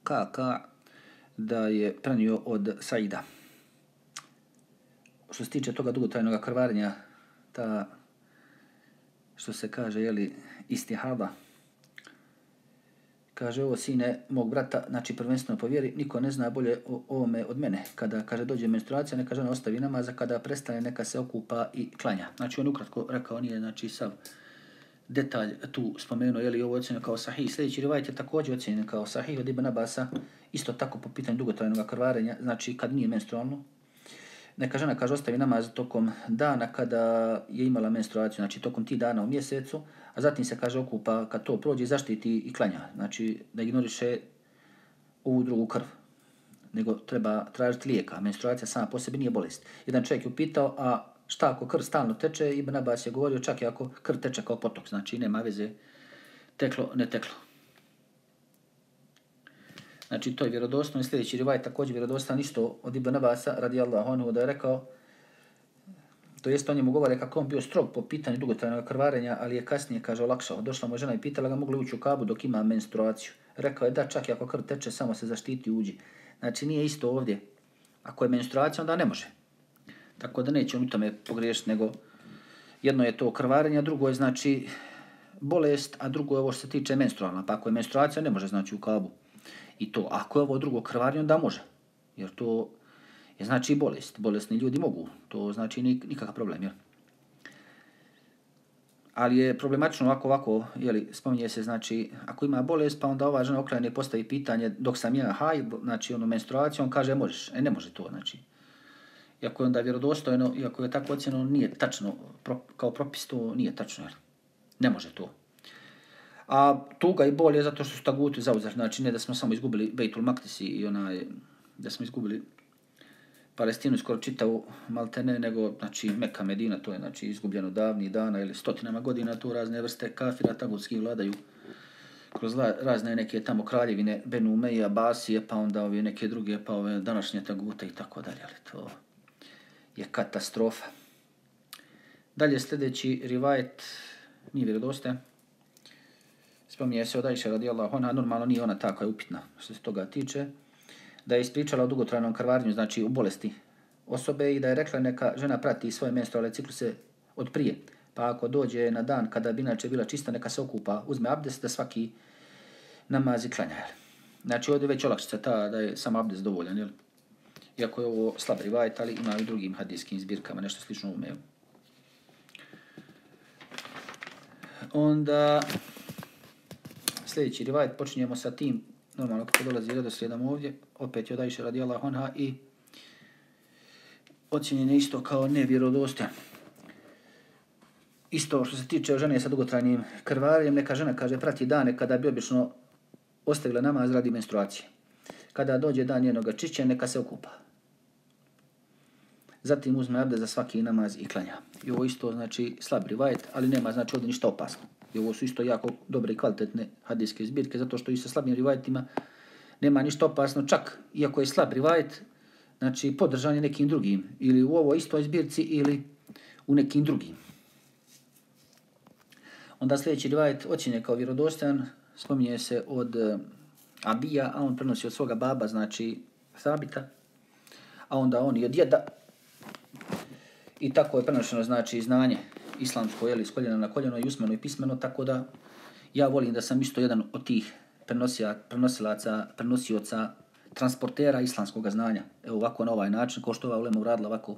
kaka da je pranio od Saida. Što se tiče toga dugotrajnog krvarenja, ta, što se kaže, jeli, istihada, kaže ovo sine mog brata, znači prvenstveno povjeri, niko ne zna bolje o ovome od mene. Kada kaže dođe menstruacija, neka žena ostavi namaza, kada prestane, neka se okupa i klanja. Znači on ukratko rekao, nije znači sav detalj tu spomenuo, je li ovo ocjenio kao sahih. Sljedeći rivajt je također ocjenio kao sahih od Ibn Abasa, isto tako po pitanju dugotrajnog krvarenja, znači kad nije menstrualno, neka žena kaže ostavi namaz tokom dana kada je imala menstruaciju, znači tokom ti dana u mjesecu, a zatim se kaže okupa kad to prođe zaštiti i klanja. Znači da ignoriše ovu drugu krv, nego treba tražiti lijeka. Menstruacija sama po sebi nije bolest. Jedan čovjek je upitao, a šta ako krv stalno teče? Ibn Abbas je govorio, čak i ako krv teče kao potok, znači nema veze teklo, ne teklo. Znači, to je vjerodostan. I sljedeći rivaj također vjerodostan isto od Ibn Abasa, radi Allah, ono da je rekao, to jest on je mu govore kako on bio strog po pitanju dugotrajnog krvarenja, ali je kasnije, kaže, olakšao. Došla mu žena i pitala ga mogli ući u kabu dok ima menstruaciju. Rekao je da, čak i ako krv teče, samo se zaštiti uđi. Znači, nije isto ovdje. Ako je menstruacija, onda ne može. Tako da neće on u tome pogriješiti, nego jedno je to krvarenje, a drugo je, znači, bolest, a drugo je ovo što se tiče menstrualna. Pa ako je menstruacija, ne može, znači, u kabu. I to, ako je ovo drugo krvarnje, onda može. Jer to je znači bolest. Bolesni ljudi mogu. To znači nikakav problem, jel? Ali je problematično ovako, ovako, jeli, spominje se, znači, ako ima bolest, pa onda ova žena okrene postavi pitanje, dok sam ja haj, znači, ono, menstruacija, on kaže, e, možeš. E, ne može to, znači. Iako je onda vjerodostojno, iako je tako ocjeno, nije tačno, pro, kao propis, to nije tačno, jel? Ne može to a tuga i bol je zato što su taguti zauzer. Znači, ne da smo samo izgubili Bejtul Maktisi i onaj, da smo izgubili Palestinu skoro čitavu Maltene, nego, znači, Meka Medina, to je, znači, izgubljeno davni dana ili stotinama godina, tu razne vrste kafira tagutski vladaju kroz razne neke tamo kraljevine Benume i Abasije, pa onda ove neke druge, pa ove današnje tagute i tako dalje, ali to je katastrofa. Dalje sljedeći rivajet mi vjerodoste, spominje se od Ajše radijallahu anha, normalno nije ona ta koja je upitna što se toga tiče, da je ispričala o dugotrajnom krvarnju, znači u bolesti osobe i da je rekla neka žena prati svoje menstrualne cikluse od prije. Pa ako dođe na dan kada bi inače bila čista, neka se okupa, uzme abdest da svaki namaz i klanja. Znači ovdje već olakšica ta da je sam abdest dovoljan. Jel? Iako je ovo slab rivajt, ali ima i drugim hadijskim zbirkama, nešto slično umeju. Onda sljedeći rivajet, počinjemo sa tim, normalno kako dolazi redoslijedom ovdje, opet je odajše radi Allah onha i ocjenjen je isto kao nevjerodostan. Isto što se tiče žene sa dugotrajnim krvarjem, neka žena kaže prati dane kada bi obično ostavila namaz radi menstruacije. Kada dođe dan njenog čišća, neka se okupa. Zatim uzme abde za svaki namaz i klanja. I ovo isto znači slab rivajet, ali nema znači ovdje ništa opasno. I ovo su isto jako dobre i kvalitetne hadijske zbirke, zato što i sa slabim rivajetima nema ništa opasno. Čak, iako je slab rivajet, znači podržan je nekim drugim. Ili u ovoj istoj zbirci, ili u nekim drugim. Onda sljedeći rivajet ocjenje kao vjerodostan, spominje se od eh, Abija, a on prenosi od svoga baba, znači Sabita, a onda on i od djeda. I tako je prenošeno znači znanje islamsko, jeli, s koljena na koljeno i usmeno i pismeno, tako da ja volim da sam isto jedan od tih prenosija, prenosilaca, prenosioca, transportera islamskog znanja. Evo ovako na ovaj način, ko što ova ulema uradila ovako,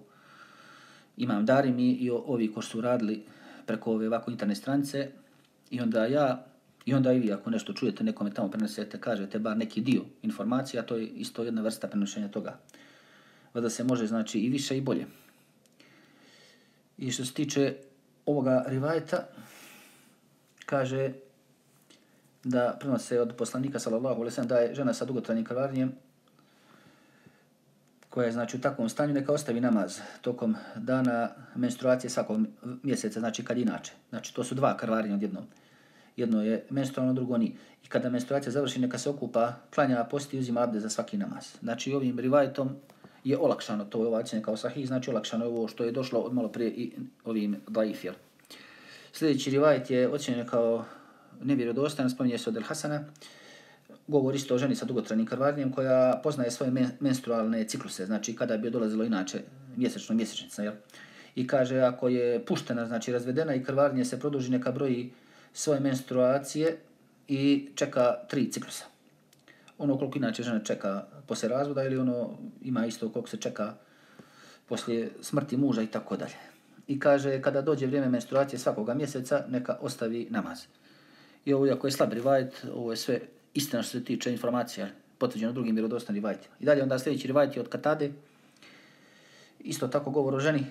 imam dari mi i ovi ko su uradili preko ove ovako interne stranice i onda ja I onda i vi, ako nešto čujete, nekome tamo prenesete, kažete bar neki dio informacija, to je isto jedna vrsta prenošenja toga. Vada se može, znači, i više i bolje. I što se tiče ovoga rivajeta kaže da prema se od poslanika sallallahu alejhi ve sellem da je žena sa dugotrajnim krvarenjem koja je znači u takvom stanju neka ostavi namaz tokom dana menstruacije svakog mjeseca znači kad inače znači to su dva krvarenja odjednom jedno je menstrualno, drugo ni. I kada menstruacija završi, neka se okupa, klanja, posti uzima abde za svaki namaz. Znači, ovim rivajetom, je olakšano to ovacijanje kao sahih, znači olakšano je ovo što je došlo od malo prije i ovim daif, jel? Sljedeći rivajt je ocjenjen kao nevjerodostan, spominje se od El Hasana, govori isto o ženi sa dugotranim krvarnijem koja poznaje svoje menstrualne cikluse, znači kada bi dolazilo inače mjesečno mjesečnica, jel? I kaže ako je puštena, znači razvedena i krvarnije se produži neka broji svoje menstruacije i čeka tri ciklusa ono koliko inače žena čeka posle razvoda ili ono ima isto koliko se čeka poslije smrti muža i tako dalje. I kaže, kada dođe vrijeme menstruacije svakoga mjeseca, neka ostavi namaz. I ovo, je ako je slab rivajt, ovo je sve istina što se tiče informacija, potvrđeno drugim vjerodostan rivajtima. I dalje onda sljedeći rivajt je od Katade, isto tako govor o ženi,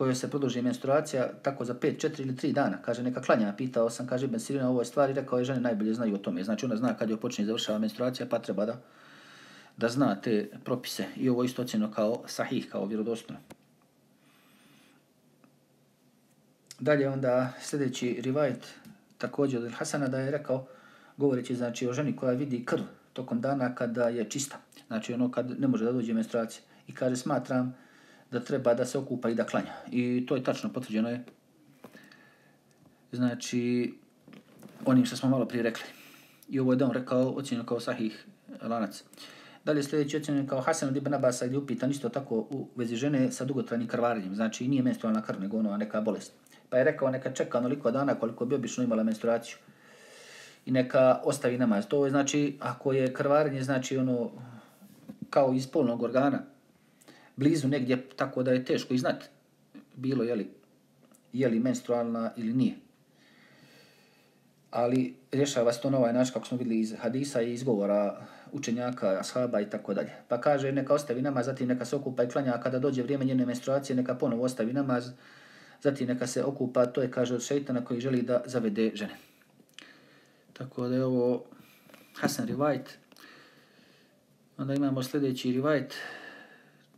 kojoj se produži menstruacija tako za 5, 4 ili 3 dana. Kaže, neka klanja. Pitao sam, kaže, Ben Sirina stvar i rekao je, žene najbolje znaju o tome. Znači, ona zna kad je počinje i završava menstruacija, pa treba da, da zna te propise. I ovo isto ocjeno kao sahih, kao vjerodostno. Dalje onda sljedeći rivajt, također od Hasana, da je rekao, govoreći znači o ženi koja vidi krv tokom dana kada je čista. Znači ono kad ne može da dođe menstruacija. I kaže, smatram, da treba da se okupa i da klanja. I to je tačno potvrđeno je. Znači, onim što smo malo prije rekli. I ovo je on rekao, ocjenio kao sahih lanac. Dalje sljedeći ocjenio kao Hasan od Ibn Abasa gdje upitan isto tako u vezi žene sa dugotrajnim krvarenjem. Znači, nije menstrualna krv, nego ono, neka bolest. Pa je rekao, neka čeka onoliko dana koliko bi obično imala menstruaciju. I neka ostavi namaz. To je znači, ako je krvarenje, znači ono, kao iz polnog organa, blizu negdje, tako da je teško i znati bilo je li, je li menstrualna ili nije. Ali rješava se to na ovaj način kako smo vidjeli iz hadisa i izgovora učenjaka, ashaba i tako dalje. Pa kaže neka ostavi namaz, zatim neka se okupa i klanja, kada dođe vrijeme njene menstruacije neka ponovo ostavi namaz, zatim neka se okupa, to je kaže od šeitana koji želi da zavede žene. Tako da je ovo Hasan Rivajt. Onda imamo sljedeći Rivajt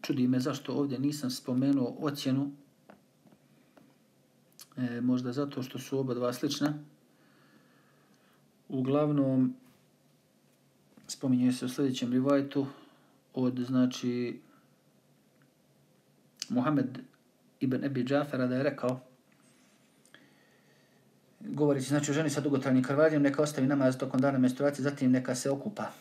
čudi me zašto ovdje nisam spomenuo ocjenu, e, možda zato što su oba dva slična. Uglavnom, spominje se u sljedećem rivajtu od, znači, Muhammed ibn Ebi Džafera da je rekao, govoreći, znači, o ženi sa dugotrajnim krvaljem, neka ostavi namaz tokom dana menstruacije, zatim neka se okupa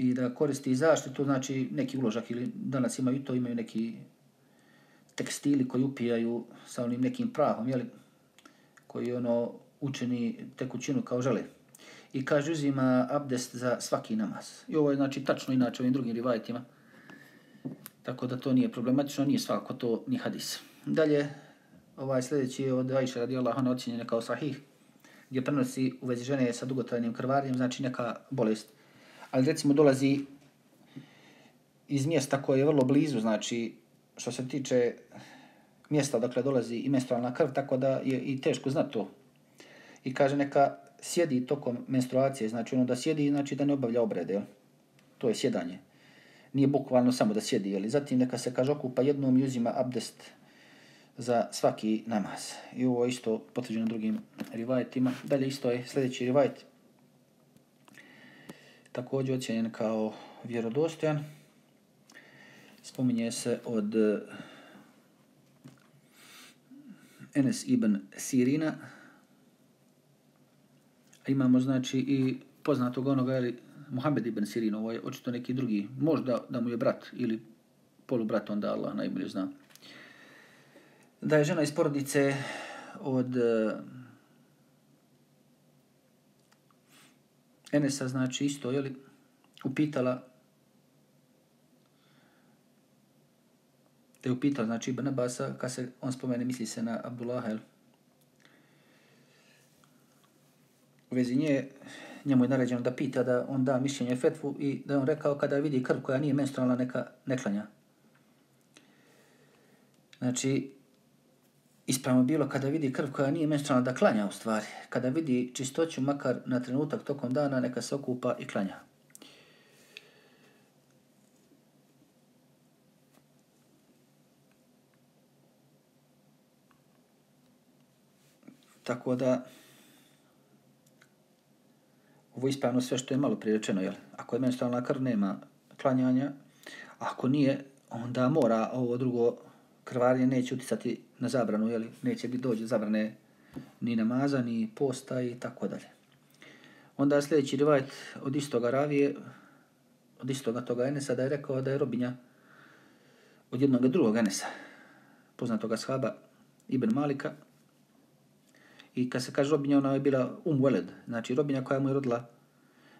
i da koristi zaštitu, znači neki uložak ili danas imaju to, imaju neki tekstili koji upijaju sa onim nekim prahom, jeli, koji ono učeni tekućinu kao žele. I kaže, uzima abdest za svaki namaz. I ovo je znači tačno inače ovim drugim rivajtima. Tako da to nije problematično, nije svako to ni hadis. Dalje, ovaj sljedeći je od Aisha radi Allahona ocjenjene kao sahih, gdje prenosi u vezi žene sa dugotrajnim krvarnjem, znači neka bolest ali recimo dolazi iz mjesta koje je vrlo blizu, znači što se tiče mjesta dakle dolazi i menstrualna krv, tako da je i teško znati to. I kaže neka sjedi tokom menstruacije, znači ono da sjedi, znači da ne obavlja obrede, jel? To je sjedanje. Nije bukvalno samo da sjedi, ali Zatim neka se kaže okupa jednom i uzima abdest za svaki namaz. I ovo isto potvrđeno drugim rivajtima. Dalje isto je sljedeći rivajt također ocjenjen kao vjerodostojan. Spominje se od eh, Enes ibn Sirina. Imamo znači i poznatog onoga, ali Muhammed ibn Sirin, ovo ovaj, je očito neki drugi, možda da mu je brat ili polubrat onda Allah najbolje zna. Da je žena iz porodice od eh, Enesa, znači isto, je li, upitala, te upitala, znači Ibn Abasa, kad se on spomene, misli se na Abdullah, je li, u vezi nje, njemu je naređeno da pita da on da mišljenje fetvu i da on rekao kada vidi krv koja nije menstrualna neka neklanja. Znači, ispravno bilo kada vidi krv koja nije menstrualna da klanja u stvari. Kada vidi čistoću, makar na trenutak tokom dana, neka se okupa i klanja. Tako da, ovo je ispravno sve što je malo prirečeno, jel? Ako je menstrualna krv, nema klanjanja. Ako nije, onda mora ovo drugo krvarnje neće utisati na zabranu, jeli? neće biti dođe zabrane ni namaza, ni posta i tako dalje. Onda sljedeći rivajt od istoga ravije, od istoga toga Enesa, da je rekao da je robinja od jednog drugog Enesa, poznatoga shaba Ibn Malika. I kad se kaže robinja, ona je bila um veled, znači robinja koja mu je rodila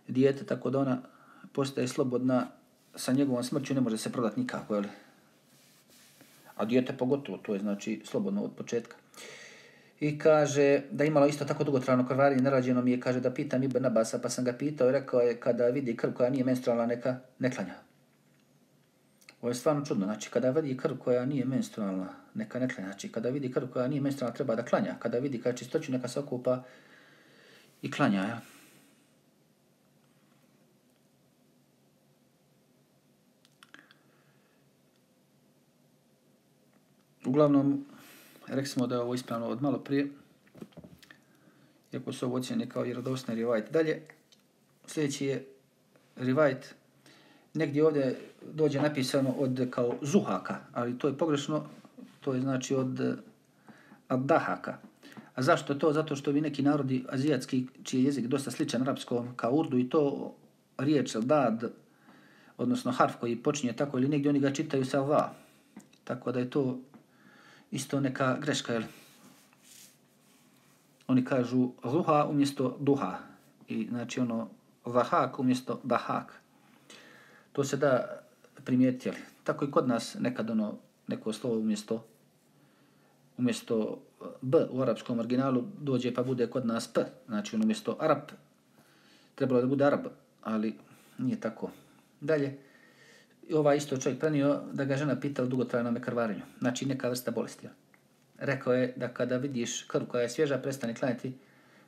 dijete, tako da ona postaje slobodna sa njegovom smrću, ne može se prodati nikako, jel? a dijete pogotovo, to je znači slobodno od početka. I kaže da imala isto tako dugotrajno krvarenje, narađeno mi je, kaže da pitam Ibn Abasa, pa sam ga pitao i rekao je kada vidi krv koja nije menstrualna neka neklanja. Ovo je stvarno čudno, znači kada vidi krv koja nije menstrualna, neka ne klanja, znači kada vidi krv koja nije menstrualna treba da klanja, kada vidi kada čistoću neka se okupa i klanja, jel? Ja. Uglavnom, rekli smo da je ovo ispravno od malo prije, iako su ovo ocjene kao i radosne rivajt. Dalje, sljedeći je rivajt, negdje ovdje dođe napisano od kao zuhaka, ali to je pogrešno, to je znači od abdahaka. Eh, A zašto to? Zato što bi neki narodi azijatski, čiji je jezik dosta sličan arapskom, kao urdu i to riječ dad, odnosno harf koji počinje tako ili negdje, oni ga čitaju sa va. Tako da je to isto neka greška, jel? Oni kažu ruha umjesto duha. I znači ono vahak umjesto bahak. To se da primijeti, jel? Tako i kod nas nekad ono neko slovo umjesto umjesto eh, B u arapskom originalu dođe pa bude kod nas P. Znači ono umjesto Arab trebalo da bude Arab, ali nije tako. Dalje ovaj isto čovjek prenio da ga žena pitala dugotrajno me krvarenju. Znači neka vrsta bolesti. Rekao je da kada vidiš krv koja je svježa, prestani klanjati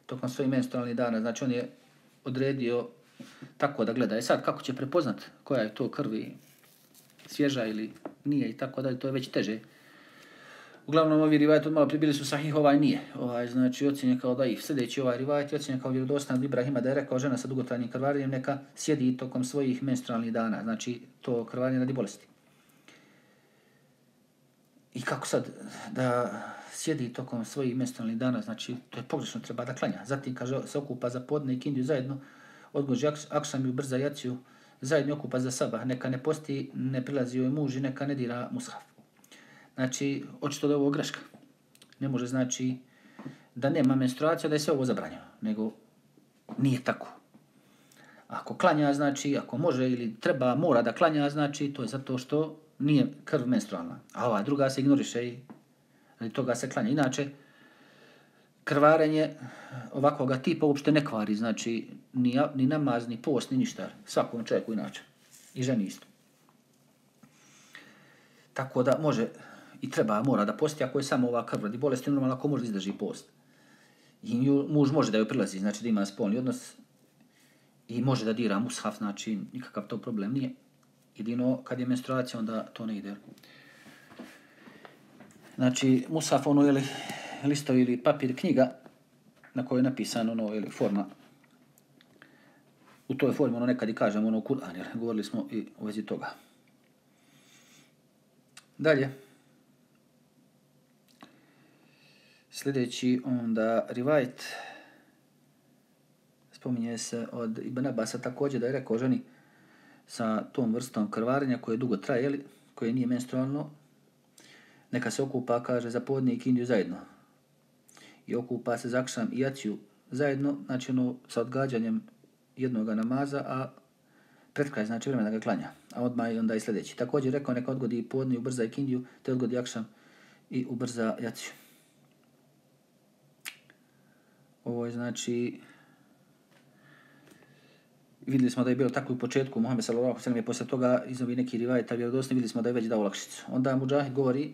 tokom svojih menstrualnih dana. Znači on je odredio tako da gleda. I e sad kako će prepoznat koja je to krvi svježa ili nije i tako dalje, to je već teže uglavnom ovi rivajet od malo pribili su sahih, ovaj nije. Ovaj, znači, ocjenje kao da i sljedeći ovaj rivajet, ocjenje kao vjerodostan od Ibrahima da je rekao žena sa dugotrajnim krvarijem neka sjedi tokom svojih menstrualnih dana. Znači, to krvarije radi bolesti. I kako sad da sjedi tokom svojih menstrualnih dana, znači, to je pogrešno, treba da klanja. Zatim, kaže, se okupa za podne i kindiju zajedno, odgođe aksam i ubrza jaciju, zajedno okupa za sabah, neka ne posti, ne prilazi joj muži, neka ne dira mushaf. Znači, očito da je ovo greška. Ne može znači da nema menstruacija, da je sve ovo zabranjeno. Nego nije tako. Ako klanja, znači, ako može ili treba, mora da klanja, znači, to je zato što nije krv menstrualna. A ova druga se ignoriše i ali toga se klanja. Inače, krvarenje ovakvoga tipa uopšte ne kvari, znači, ni, ni namaz, ni post, ni ništa. Svakom čovjeku inače. I ženi isto. Tako da može i treba, mora da posti, ako je samo ovakav krv radi bolesti, normalno ako može izdrži post. I nju, muž može da joj prilazi, znači da ima spolni odnos i može da dira mushaf, znači nikakav to problem nije. Jedino kad je menstruacija, onda to ne ide. Znači, mushaf, ono, ili listo ili papir knjiga na kojoj je napisano, ono, ili forma u toj formi, ono, nekad i kažemo, ono, Kur'an, jer govorili smo i u vezi toga. Dalje. Sljedeći onda rivajt spominje se od Ibn Abasa također da je rekao ženi sa tom vrstom krvarenja koje dugo traje, jeli, koje nije menstrualno, neka se okupa, kaže, za podne i kindiju zajedno. I okupa se zakšam i jaciju zajedno, znači ono sa odgađanjem jednog namaza, a pred kraj, znači vremena ga klanja. A odmah i onda i sljedeći. Također rekao neka odgodi i podne i ubrza i kindiju, te odgodi akšam i ubrza jaciju ovo je znači vidjeli smo da je bilo tako u početku Mohamed sallallahu alejhi je posle toga iznovi neki rivajet ali je dosta, vidjeli smo da je već dao lakšicu onda mudžahid govori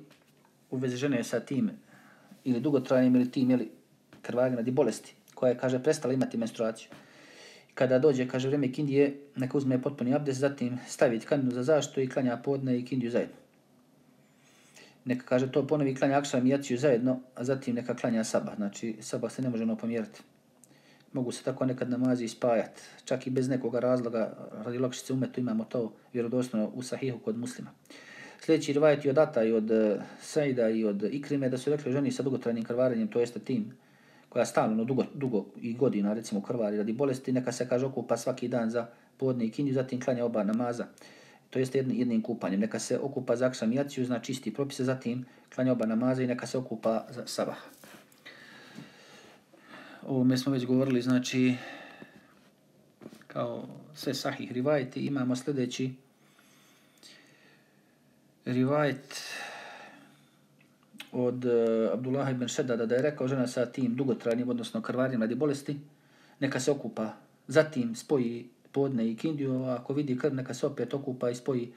u vezi žene sa tim ili dugotrajnim ili tim ili krvarima di bolesti koja je kaže prestala imati menstruaciju kada dođe kaže vreme kindije neka uzme potpuni abdes zatim stavi kandu za zaštitu i klanja podne i kindiju zajedno neka kaže to ponovi klanja akšam i jaciju zajedno, a zatim neka klanja sabah. Znači, sabah se ne može napomjerati. Mogu se tako nekad namazi i spajati. Čak i bez nekog razloga, radi lakšice umetu, imamo to vjerodostno u sahihu kod muslima. Sljedeći rivajet od Ata i od eh, Sejda i od Ikrime da su rekli ženi sa dugotrajnim krvarenjem, to jeste tim koja stalno dugo, dugo i godina, recimo krvari radi bolesti, neka se kaže okupa svaki dan za podne i kinju, zatim klanja oba namaza to jest jednim, jednim kupanjem. Neka se okupa za aksamijaciju, zna čisti propise, zatim klanja oba namaze i neka se okupa za sabah. O mi smo već govorili, znači, kao sve sahih rivajti, imamo sljedeći rivajt od uh, Abdullah ibn Šedada da je rekao žena sa tim dugotrajnim, odnosno krvarnim radi bolesti, neka se okupa, zatim spoji podne i kindiju, ako vidi krv, neka se opet okupa i spoji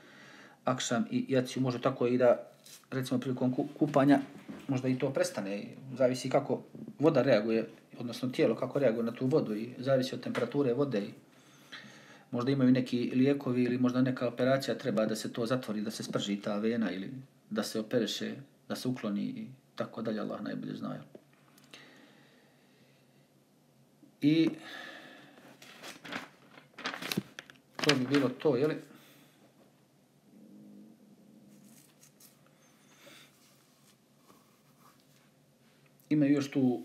akšam i jaciju. Može tako i da, recimo, prilikom kupanja, možda i to prestane. Zavisi kako voda reaguje, odnosno tijelo kako reaguje na tu vodu i zavisi od temperature vode i možda imaju neki lijekovi ili možda neka operacija treba da se to zatvori, da se sprži ta vena ili da se opereše, da se ukloni i tako dalje, Allah najbolje zna. I To bi bilo to, jel'i? Ima još tu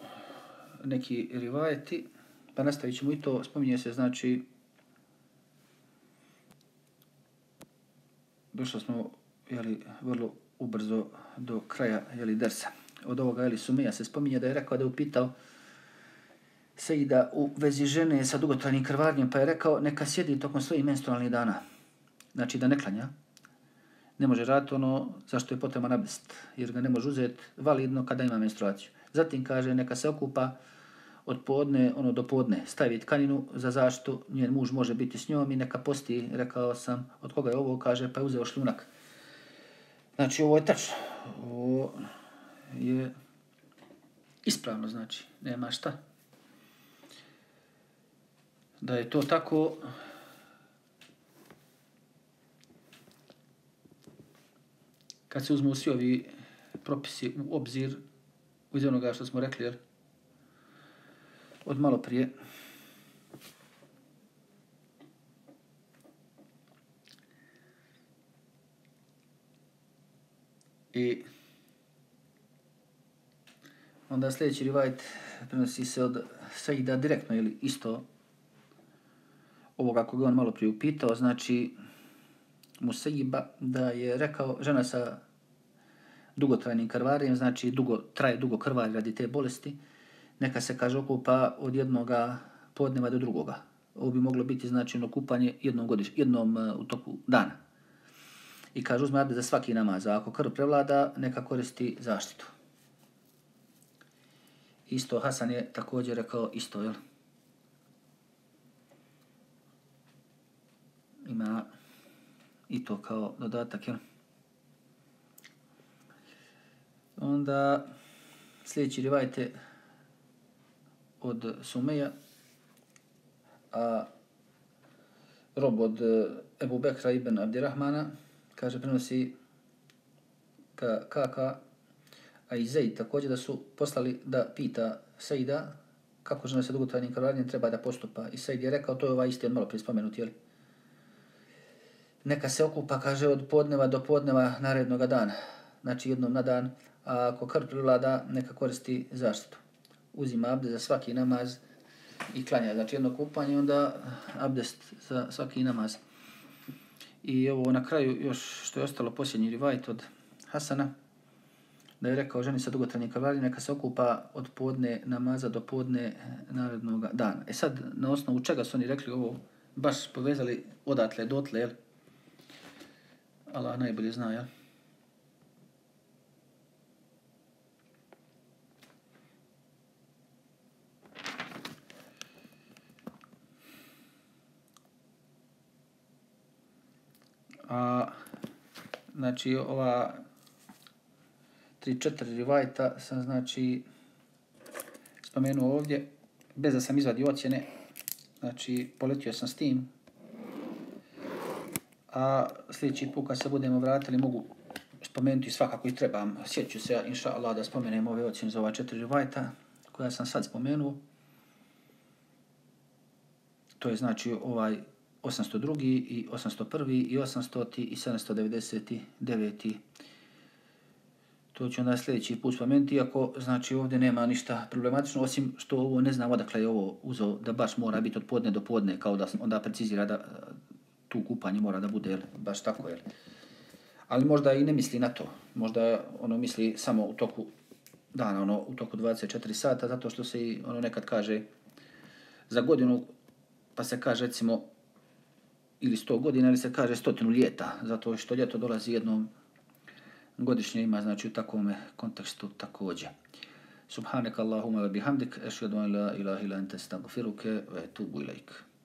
neki rivajeti, pa nastavit ćemo i to. Spominje se, znači, došli smo, jel'i, vrlo ubrzo do kraja, jel'i, dersa. Od ovoga, jel'i, Sumija se spominje da je rekao da je upitao Sejda u vezi žene sa dugotrajnim krvarnjem, pa je rekao neka sjedi tokom svojih menstrualnih dana. Znači da ne klanja. Ne može raditi ono zašto je potreban nabest, jer ga ne može uzeti validno kada ima menstruaciju. Zatim kaže neka se okupa od podne, ono do podne, stavi tkaninu za zaštitu, njen muž može biti s njom i neka posti, rekao sam, od koga je ovo, kaže, pa je uzeo šljunak. Znači, ovo je tačno. Ovo je ispravno, znači, nema šta da je to tako kad se uzmu svi ovi propisi u obzir iz onoga što smo rekli jer od malo prije i onda sljedeći rivajt prenosi se od Sejda direktno ili isto ovoga koga on malo priupitao, znači Musaiba da je rekao žena sa dugotrajnim krvarijem, znači dugo, traje dugo krvar radi te bolesti, neka se kaže okupa od jednoga podneva do drugoga. Ovo bi moglo biti znači ono kupanje jednom, godiš, jednom uh, u toku dana. I kaže uzme abde za svaki namaz, a ako krv prevlada, neka koristi zaštitu. Isto Hasan je također rekao isto, jel? ima i to kao dodatak, jel? Onda sljedeći rivajte od Sumeja, a rob od e, Ebu Bekra ibn Abdirahmana, kaže, prenosi ka, ka, ka a i Zaid također da su poslali da pita Sejda kako žena se dugotrajnim krvarnjem treba da postupa. I Sejd je rekao, to je ovaj isti od malo prispomenuti, jel? neka se okupa, kaže, od podneva do podneva narednog dana. Znači jednom na dan, a ako krv prilada, neka koristi zaštitu. Uzima abde za svaki namaz i klanja. Znači jedno kupanje, onda abdest za svaki namaz. I ovo na kraju još što je ostalo posljednji rivajt od Hasana, da je rekao ženi sa dugotrajnim kavali, neka se okupa od podne namaza do podne narednog dana. E sad, na osnovu čega su oni rekli ovo, baš povezali odatle, dotle, jel? Allah najbolje zna, jel? A, znači, ova tri, četiri rivajta sam, znači, spomenuo ovdje, bez da sam izvadio ocjene, znači, poletio sam s tim, a sljedeći put kad se budemo vratili mogu spomenuti svakako i trebam. Sjeću se, inša Allah, da spomenem ove ocjene za ova četiri rivajta koja sam sad spomenuo. To je znači ovaj 802. i 801. i 800. i 799. To ću onda sljedeći put spomenuti, iako znači ovdje nema ništa problematično, osim što ovo ne znam odakle je ovo uzo da baš mora biti od podne do podne, kao da onda precizira da tu kupanje mora da bude, baš tako, je. Ali možda i ne misli na to. Možda ono misli samo u toku dana, ono, u toku 24 sata, zato što se i ono nekad kaže za godinu, pa se kaže, recimo, ili 100 godina, ili se kaže stotinu ljeta, zato što ljeto dolazi jednom godišnje ima, znači, u takvom kontekstu takođe. Subhanak Allahumma wa bihamdik, ashhadu an la ilaha illa anta astaghfiruka wa atubu ilaik.